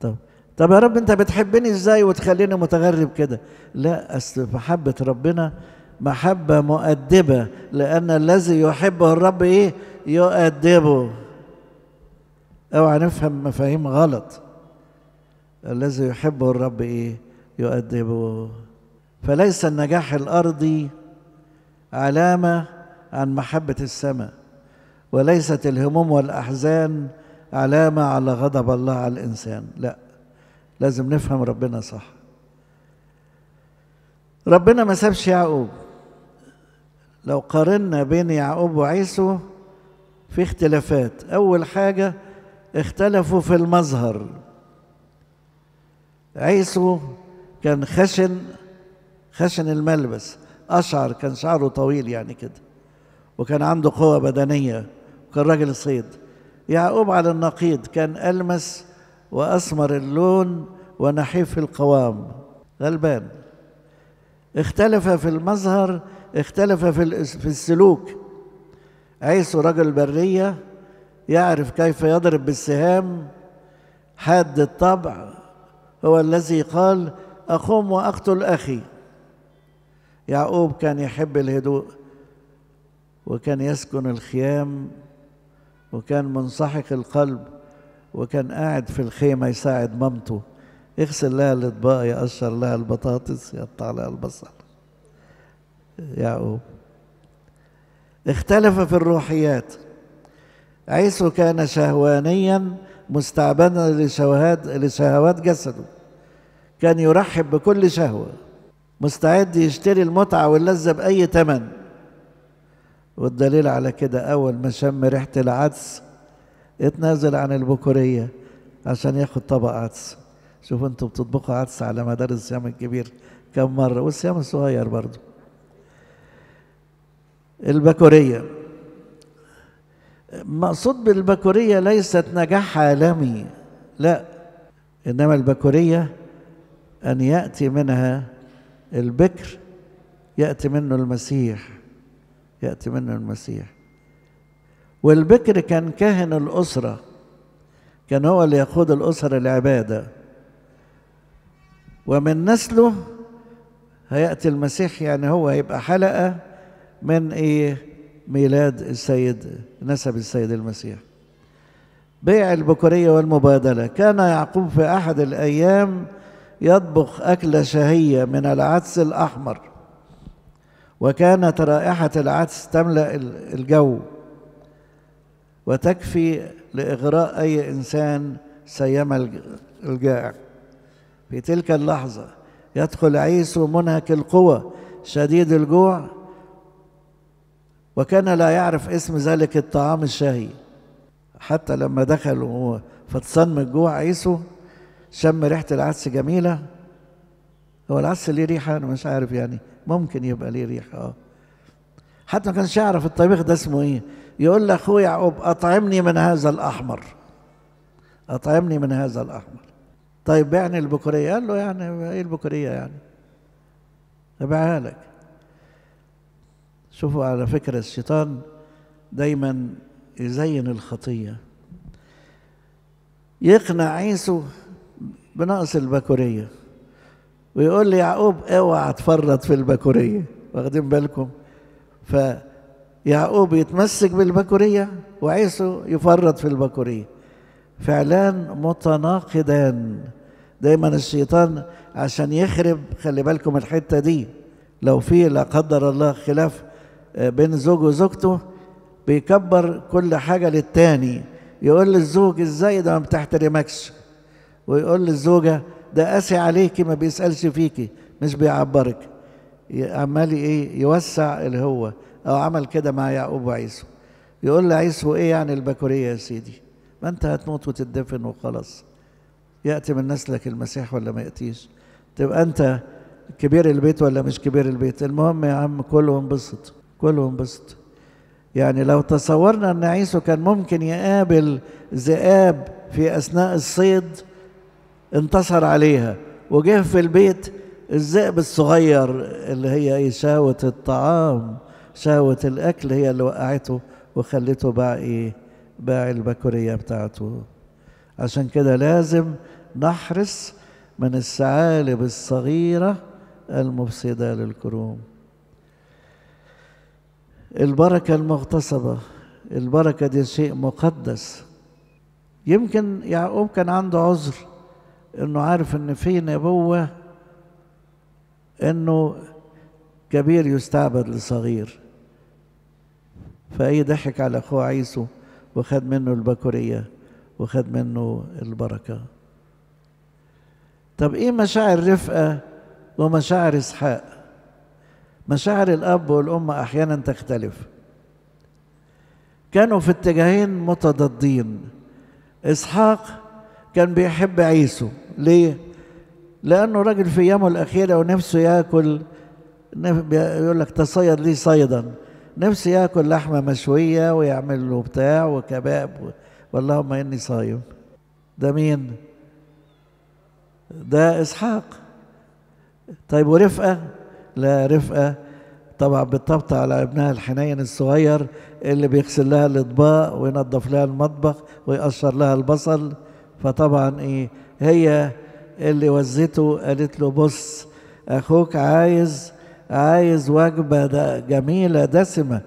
طب طب يا رب أنت بتحبني إزاي وتخليني متغرب كده لا أصل محبة ربنا محبة مؤدبة لأن الذي يحبه الرب إيه؟ يؤدبه اوعى نفهم مفاهيم غلط الذي يحبه الرب إيه؟ يؤدبه فليس النجاح الأرضي علامة عن محبة السماء وليست الهموم والأحزان علامة على غضب الله على الإنسان لا لازم نفهم ربنا صح ربنا ما سابش يعقوب لو قارنا بين يعقوب وعيسو في اختلافات أول حاجة اختلفوا في المظهر عيسو كان خشن خشن الملبس أشعر كان شعره طويل يعني كده وكان عنده قوة بدنية وكان راجل صيد يعقوب على النقيض كان ألمس وأسمر اللون ونحيف القوام غلبان اختلف في المظهر اختلف في في السلوك عيسى رجل برية يعرف كيف يضرب بالسهام حاد الطبع هو الذي قال أقوم وأقتل أخي يعقوب كان يحب الهدوء وكان يسكن الخيام وكان منسحق القلب وكان قاعد في الخيمة يساعد مامته اغسل لها الأطباق يقشر لها البطاطس يقطع لها البصل يعقوب اختلف في الروحيات عيسو كان شهوانيا مستعبدا لشهوات لشهوات جسده كان يرحب بكل شهوه مستعد يشتري المتعه واللذه باي ثمن والدليل على كده اول ما شم ريحه العدس اتنازل عن البكوريه عشان ياخد طبق عدس شوفوا انتوا بتطبخوا عدس على مدار الصيام الكبير كم مره والصيام الصغير برضه البكورية مقصود بالبكورية ليست نجاح عالمي لا إنما البكورية أن يأتي منها البكر يأتي منه المسيح يأتي منه المسيح والبكر كان كاهن الأسرة كان هو اللي يقود الأسرة العبادة ومن نسله هيأتي المسيح يعني هو هيبقى حلقة من ايه ميلاد السيد نسب السيد المسيح بيع البكورية والمبادلة كان يعقوب في أحد الأيام يطبخ أكلة شهية من العدس الأحمر وكانت رائحة العدس تملأ الجو وتكفي لإغراء أي إنسان سيما الجائع في تلك اللحظة يدخل عيسو منهك القوى شديد الجوع وكان لا يعرف اسم ذلك الطعام الشهي حتى لما دخل فتصن من الجوع عيسو شم ريحة العدس جميلة هو العدس ليه ريحة أنا مش عارف يعني ممكن يبقى ليه ريحة اه حتى ما كانش يعرف الطبيخ ده اسمه ايه يقول لأخوه يعقوب أطعمني من هذا الأحمر أطعمني من هذا الأحمر طيب بعني البكورية قال له يعني ايه البكورية يعني أبيعها لك شوفوا على فكرة الشيطان دايما يزين الخطية يقنع عيسو بنقص البكورية ويقول لي يعقوب اوعى تفرط في البكورية واخدين بالكم فيعقوب يتمسك بالبكورية وعيسو يفرط في البكورية فعلان متناقضان دايما الشيطان عشان يخرب خلي بالكم الحتة دي لو في لا قدر الله خلاف آه، بين الزوج وزوجته بيكبر كل حاجة للتاني يقول للزوج ازاي ده ما بتحترمكش ويقول للزوجة ده قاسي عليكي ما بيسألش فيكي مش بيعبرك عمال ايه يوسع اللي هو او عمل كده مع يعقوب وعيسو يقول لعيسو ايه يعني البكورية يا سيدي ما انت هتموت وتدفن وخلاص يأتي من نسلك المسيح ولا ما يأتيش تبقى انت كبير البيت ولا مش كبير البيت المهم يا عم كله انبسط كلهم انبسطوا يعني لو تصورنا ان عيسو كان ممكن يقابل ذئاب في اثناء الصيد انتصر عليها وجه في البيت الذئب الصغير اللي هي ايه شهوه الطعام شهوه الاكل هي اللي وقعته وخلته باع ايه باع البكوريه بتاعته عشان كده لازم نحرص من الثعالب الصغيره المفسده للكروم البركة المغتصبة البركة دي شيء مقدس يمكن يعقوب كان عنده عذر انه عارف ان في نبوة انه كبير يستعبد لصغير فأي ضحك على اخوه عيسو وخد منه البكورية وخد منه البركة طب ايه مشاعر رفقة ومشاعر اسحاق مشاعر الأب والأم أحيانا تختلف كانوا في اتجاهين متضادين إسحاق كان بيحب عيسو ليه؟ لأنه راجل في أيامه الأخيرة ونفسه ياكل يقول لك تصيد لي صيدا نفسي ياكل لحمة مشوية ويعمل له بتاع وكباب واللهم إني صايم ده مين؟ ده إسحاق طيب ورفقة لرفقة طبعا بتطبط على ابنها الحنين الصغير اللي بيغسل لها الاطباق وينظف لها المطبخ ويقشر لها البصل فطبعا ايه هي اللي وزته قالت له بص اخوك عايز عايز وجبه ده جميله دسمه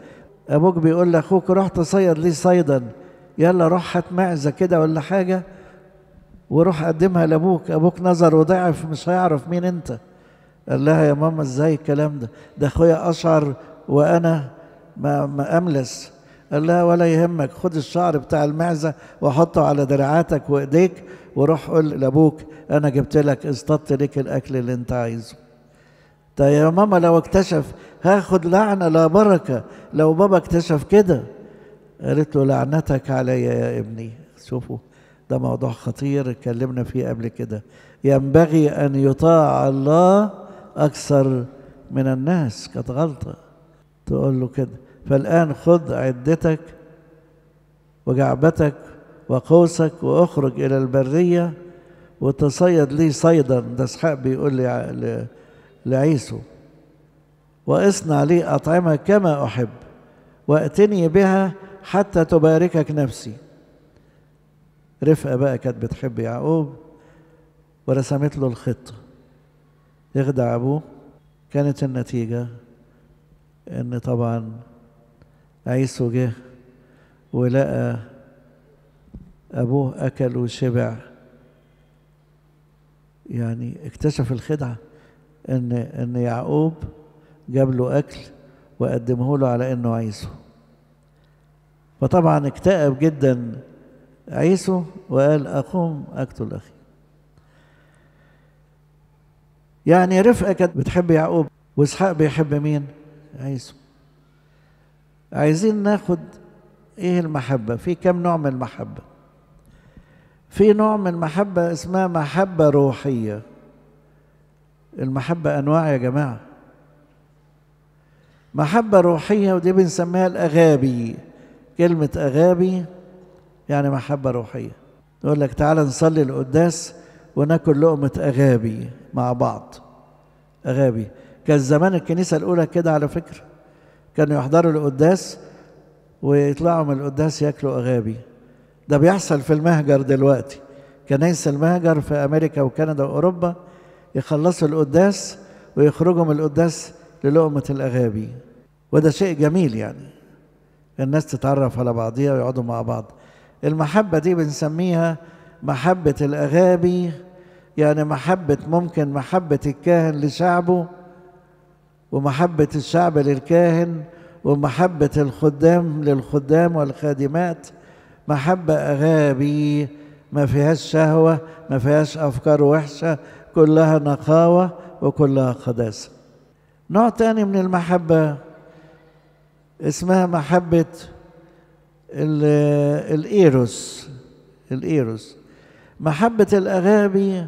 ابوك بيقول لاخوك روح تصيد ليه صيدا يلا روح هات معزه كده ولا حاجه وروح قدمها لابوك ابوك نظره ضعف مش هيعرف مين انت قال لها يا ماما ازاي الكلام ده ده اخويا اشعر وانا ما, ما املس قال لها ولا يهمك خد الشعر بتاع المعزة وحطه على دراعاتك وإيديك وروح قول لأبوك أنا جبت لك اصطدت لك الأكل اللي أنت عايزه ده طيب يا ماما لو اكتشف هاخد لعنة لا بركة لو بابا اكتشف كده قالت له لعنتك علي يا ابني شوفوا ده موضوع خطير اتكلمنا فيه قبل كده ينبغي أن يطاع الله أكثر من الناس كانت غلطة تقول له كده فالآن خذ عدتك وجعبتك وقوسك واخرج إلى البرية وتصيد لي صيدا ده اسحاق بيقول لي لعيسو واصنع لي أطعمة كما أحب وأتني بها حتى تباركك نفسي رفقة بقى كانت بتحب يعقوب ورسمت له الخطه يخدع أبوه كانت النتيجة إن طبعا عيسو جه ولقى أبوه أكل وشبع يعني اكتشف الخدعة إن إن يعقوب جاب له أكل وقدمه له على إنه عيسو فطبعا اكتئب جدا عيسو وقال أقوم أقتل أخي يعني رفقة كانت بتحب يعقوب وإسحاق بيحب مين؟ عيسو عايزين ناخد إيه المحبة؟ في كم نوع من المحبة؟ في نوع من المحبة اسمها محبة روحية المحبة أنواع يا جماعة محبة روحية ودي بنسميها الأغابي كلمة أغابي يعني محبة روحية يقول لك تعالى نصلي القداس وناكل لقمة أغابي مع بعض أغابي كان زمان الكنيسة الأولى كده على فكرة كانوا يحضروا القداس ويطلعوا من القداس ياكلوا أغابي ده بيحصل في المهجر دلوقتي كنايس المهجر في أمريكا وكندا وأوروبا يخلصوا القداس ويخرجوا من القداس للقمة الأغابي وده شيء جميل يعني الناس تتعرف على بعضيها ويقعدوا مع بعض المحبة دي بنسميها محبة الأغابي يعني محبة ممكن محبة الكاهن لشعبه ومحبة الشعب للكاهن ومحبة الخدام للخدام والخادمات محبة أغابي ما فيهاش شهوة ما فيهاش أفكار وحشة كلها نقاوة وكلها قداسة نوع تاني من المحبة اسمها محبة الإيروس الإيروس محبة الأغابي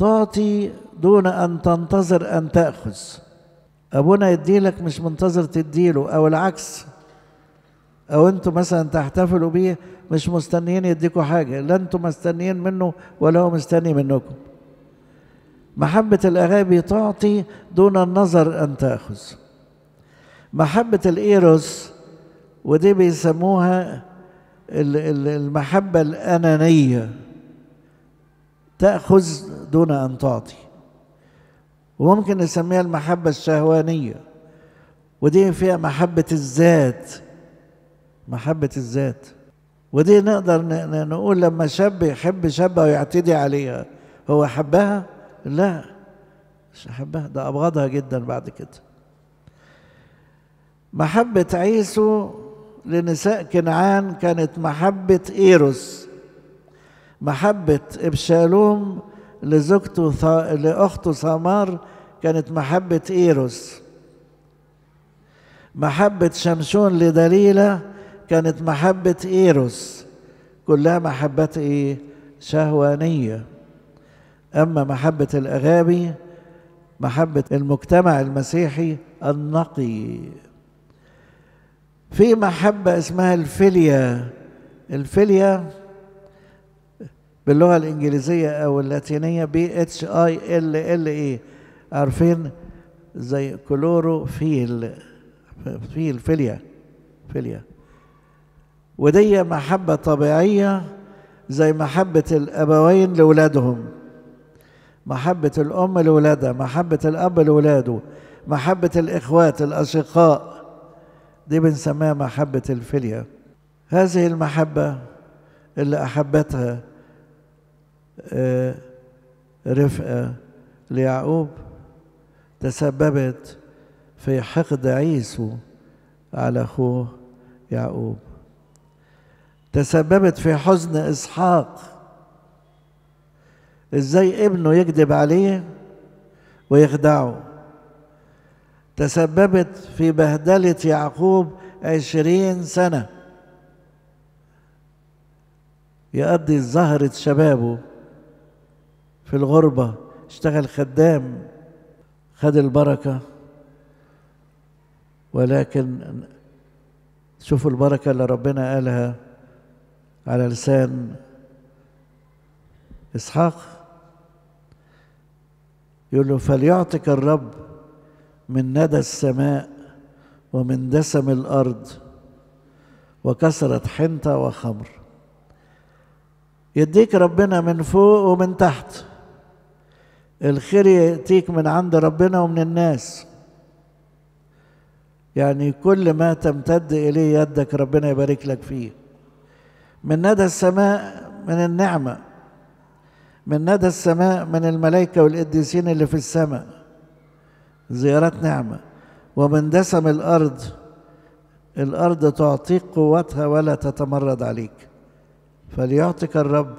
تعطي دون أن تنتظر أن تأخذ أبونا يديلك مش منتظر تديله أو العكس أو أنتم مثلا تحتفلوا بيه مش مستنيين يديكوا حاجة لا أنتم مستنيين منه ولا هو مستني منكم محبة الأغابي تعطي دون النظر أن تأخذ محبة الإيروس ودي بيسموها المحبة الأنانية تأخذ دون أن تعطي وممكن نسميها المحبة الشهوانية ودي فيها محبة الذات محبة الذات ودي نقدر نقول لما شاب يحب شابة ويعتدي عليها هو حبها؟ لا مش حبها ده أبغضها جدا بعد كده محبة عيسو لنساء كنعان كانت محبة إيروس محبة إبشالوم لزوجته لأخته ثمار كانت محبة إيروس محبة شمشون لدليلة كانت محبة إيروس كلها محبات إيه؟ شهوانية أما محبة الأغابي محبة المجتمع المسيحي النقي في محبة اسمها الفيليا الفيليا باللغه الانجليزيه او اللاتينيه بي اتش اي ال ال اي عارفين زي كلوروفيل فيل فيليا فيليا ودي محبه طبيعيه زي محبه الابوين لاولادهم محبه الام لاولادها محبه الاب لاولاده محبه الاخوات الاشقاء دي بنسميها محبه الفيليا هذه المحبه اللي احبتها آه، رفقة ليعقوب تسببت في حقد عيسو على أخوه يعقوب تسببت في حزن إسحاق إزاي ابنه يكذب عليه ويخدعه تسببت في بهدلة يعقوب عشرين سنة يقضي زهرة شبابه في الغربة اشتغل خدام خد البركة ولكن شوفوا البركة اللي ربنا قالها على لسان إسحاق يقول له فليعطك الرب من ندى السماء ومن دسم الأرض وكسرت حنطة وخمر يديك ربنا من فوق ومن تحت الخير يأتيك من عند ربنا ومن الناس يعني كل ما تمتد إليه يدك ربنا يبارك لك فيه من ندى السماء من النعمة من ندى السماء من الملائكة والقديسين اللي في السماء زيارات نعمة ومن دسم الأرض الأرض تعطيك قوتها ولا تتمرد عليك فليعطك الرب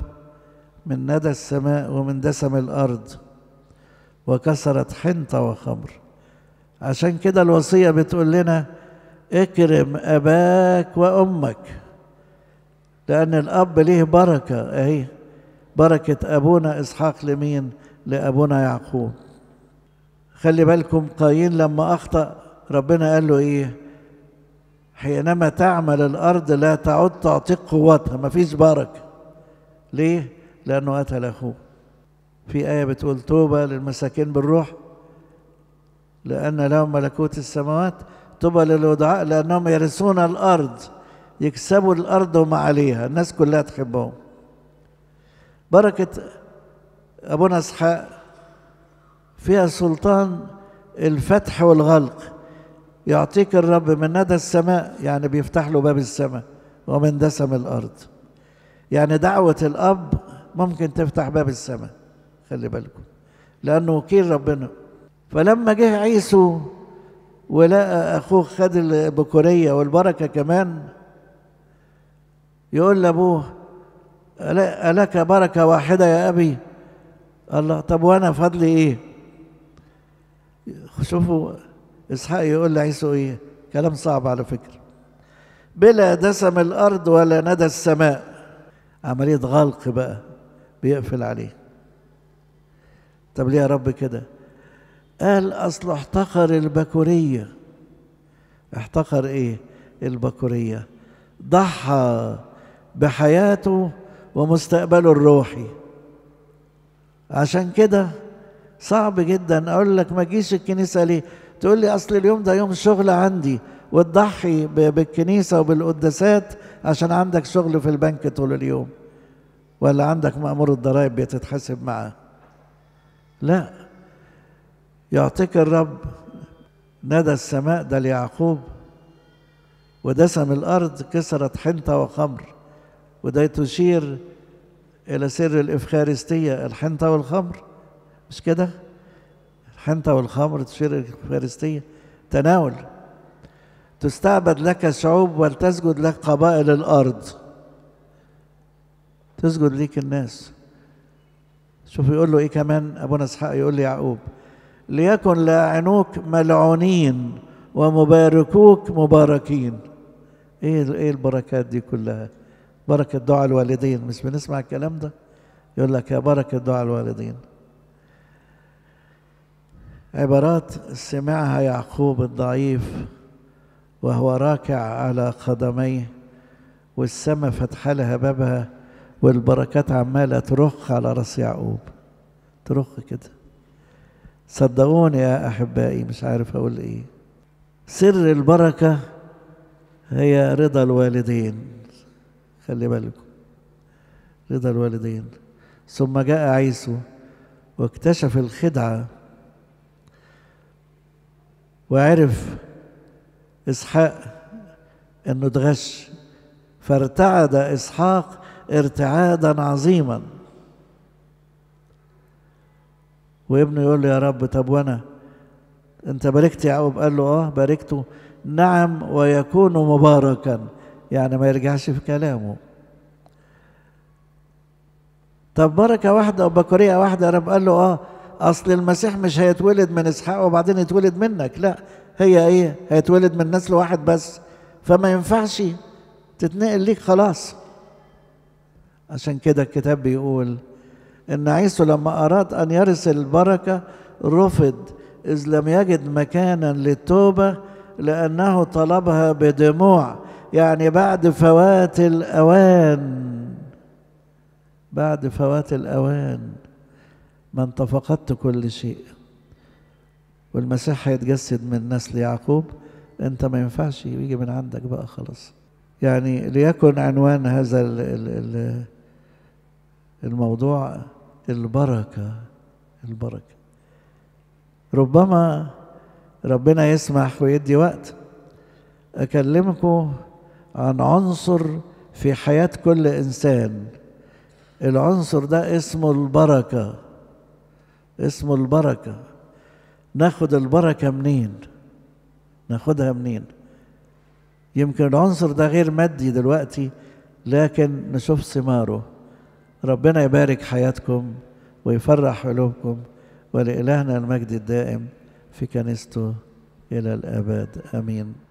من ندى السماء ومن دسم الأرض وكسرت حنطة وخمر عشان كده الوصية بتقول لنا اكرم أباك وأمك لأن الأب ليه بركة أهي بركة أبونا إسحاق لمين؟ لأبونا يعقوب خلي بالكم قايين لما أخطأ ربنا قال له إيه؟ حينما تعمل الأرض لا تعد تعطيك قوتها مفيش بركة ليه؟ لأنه قتل أخوه في آية بتقول توبة للمساكين بالروح لأن لهم ملكوت السماوات توبة للوضعاء لأنهم يرثون الأرض يكسبوا الأرض وما عليها الناس كلها تحبهم بركة أبونا إسحاق فيها سلطان الفتح والغلق يعطيك الرب من ندى السماء يعني بيفتح له باب السماء ومن دسم الأرض يعني دعوة الأب ممكن تفتح باب السماء خلي بالكم لأنه وكيل ربنا فلما جه عيسو ولقى أخوه خد البكورية والبركة كمان يقول لأبوه ألك بركة واحدة يا أبي الله طب وأنا فضلي إيه شوفوا إسحاق يقول لعيسو إيه كلام صعب على فكرة بلا دسم الأرض ولا ندى السماء عملية غلق بقى بيقفل عليه طب ليه يا رب كده قال اصل احتقر البكوريه احتقر ايه البكوريه ضحى بحياته ومستقبله الروحي عشان كده صعب جدا اقول لك ما تجيش الكنيسه ليه تقول لي اصل اليوم ده يوم شغل عندي وتضحي بالكنيسه وبالقداسات عشان عندك شغل في البنك طول اليوم ولا عندك مأمور الضرائب بتتحاسب معاه لا يعطيك الرب ندى السماء ده ليعقوب ودسم الأرض كسرت حنطة وخمر وده تشير إلى سر الإفخارستية الحنطة والخمر مش كده؟ الحنطة والخمر تشير الإفخارستية تناول تستعبد لك شعوب ولتسجد لك قبائل الأرض تسجد ليك الناس شوف يقول له ايه كمان ابونا اسحاق يقول لي يعقوب ليكن لاعنوك ملعونين ومباركوك مباركين ايه ايه البركات دي كلها بركه دعاء الوالدين مش بنسمع الكلام ده يقول لك يا بركه دعاء الوالدين عبارات سمعها يعقوب الضعيف وهو راكع على قدميه والسماء فتح لها بابها والبركات عمالة ترخ على راس يعقوب ترخ كده صدقوني يا أحبائي مش عارف أقول إيه سر البركة هي رضا الوالدين خلي بالكم رضا الوالدين ثم جاء عيسو واكتشف الخدعة وعرف إسحاق أنه اتغش فارتعد إسحاق ارتعادا عظيما وابنه يقول له يا رب طب وانا انت باركت يعقوب قال له اه باركته نعم ويكون مباركا يعني ما يرجعش في كلامه طب بركه واحده وبكوريه واحده يا رب قال له اه اصل المسيح مش هيتولد من اسحاق وبعدين يتولد منك لا هي ايه هيتولد من نسل واحد بس فما ينفعش تتنقل ليك خلاص عشان كده الكتاب بيقول ان عيسو لما اراد ان يرث البركه رفض اذ لم يجد مكانا للتوبه لانه طلبها بدموع يعني بعد فوات الاوان بعد فوات الاوان ما انت فقدت كل شيء والمسيح هيتجسد من نسل يعقوب انت ما ينفعش يجي من عندك بقى خلاص يعني ليكن عنوان هذا ال ال ال الموضوع البركة البركة ربما ربنا يسمح ويدي وقت أكلمكم عن عنصر في حياة كل إنسان العنصر ده اسمه البركة اسمه البركة ناخد البركة منين ناخدها منين يمكن العنصر ده غير مادي دلوقتي لكن نشوف ثماره ربنا يبارك حياتكم ويفرح قلوبكم ولإلهنا المجد الدائم في كنيسته إلى الأبد آمين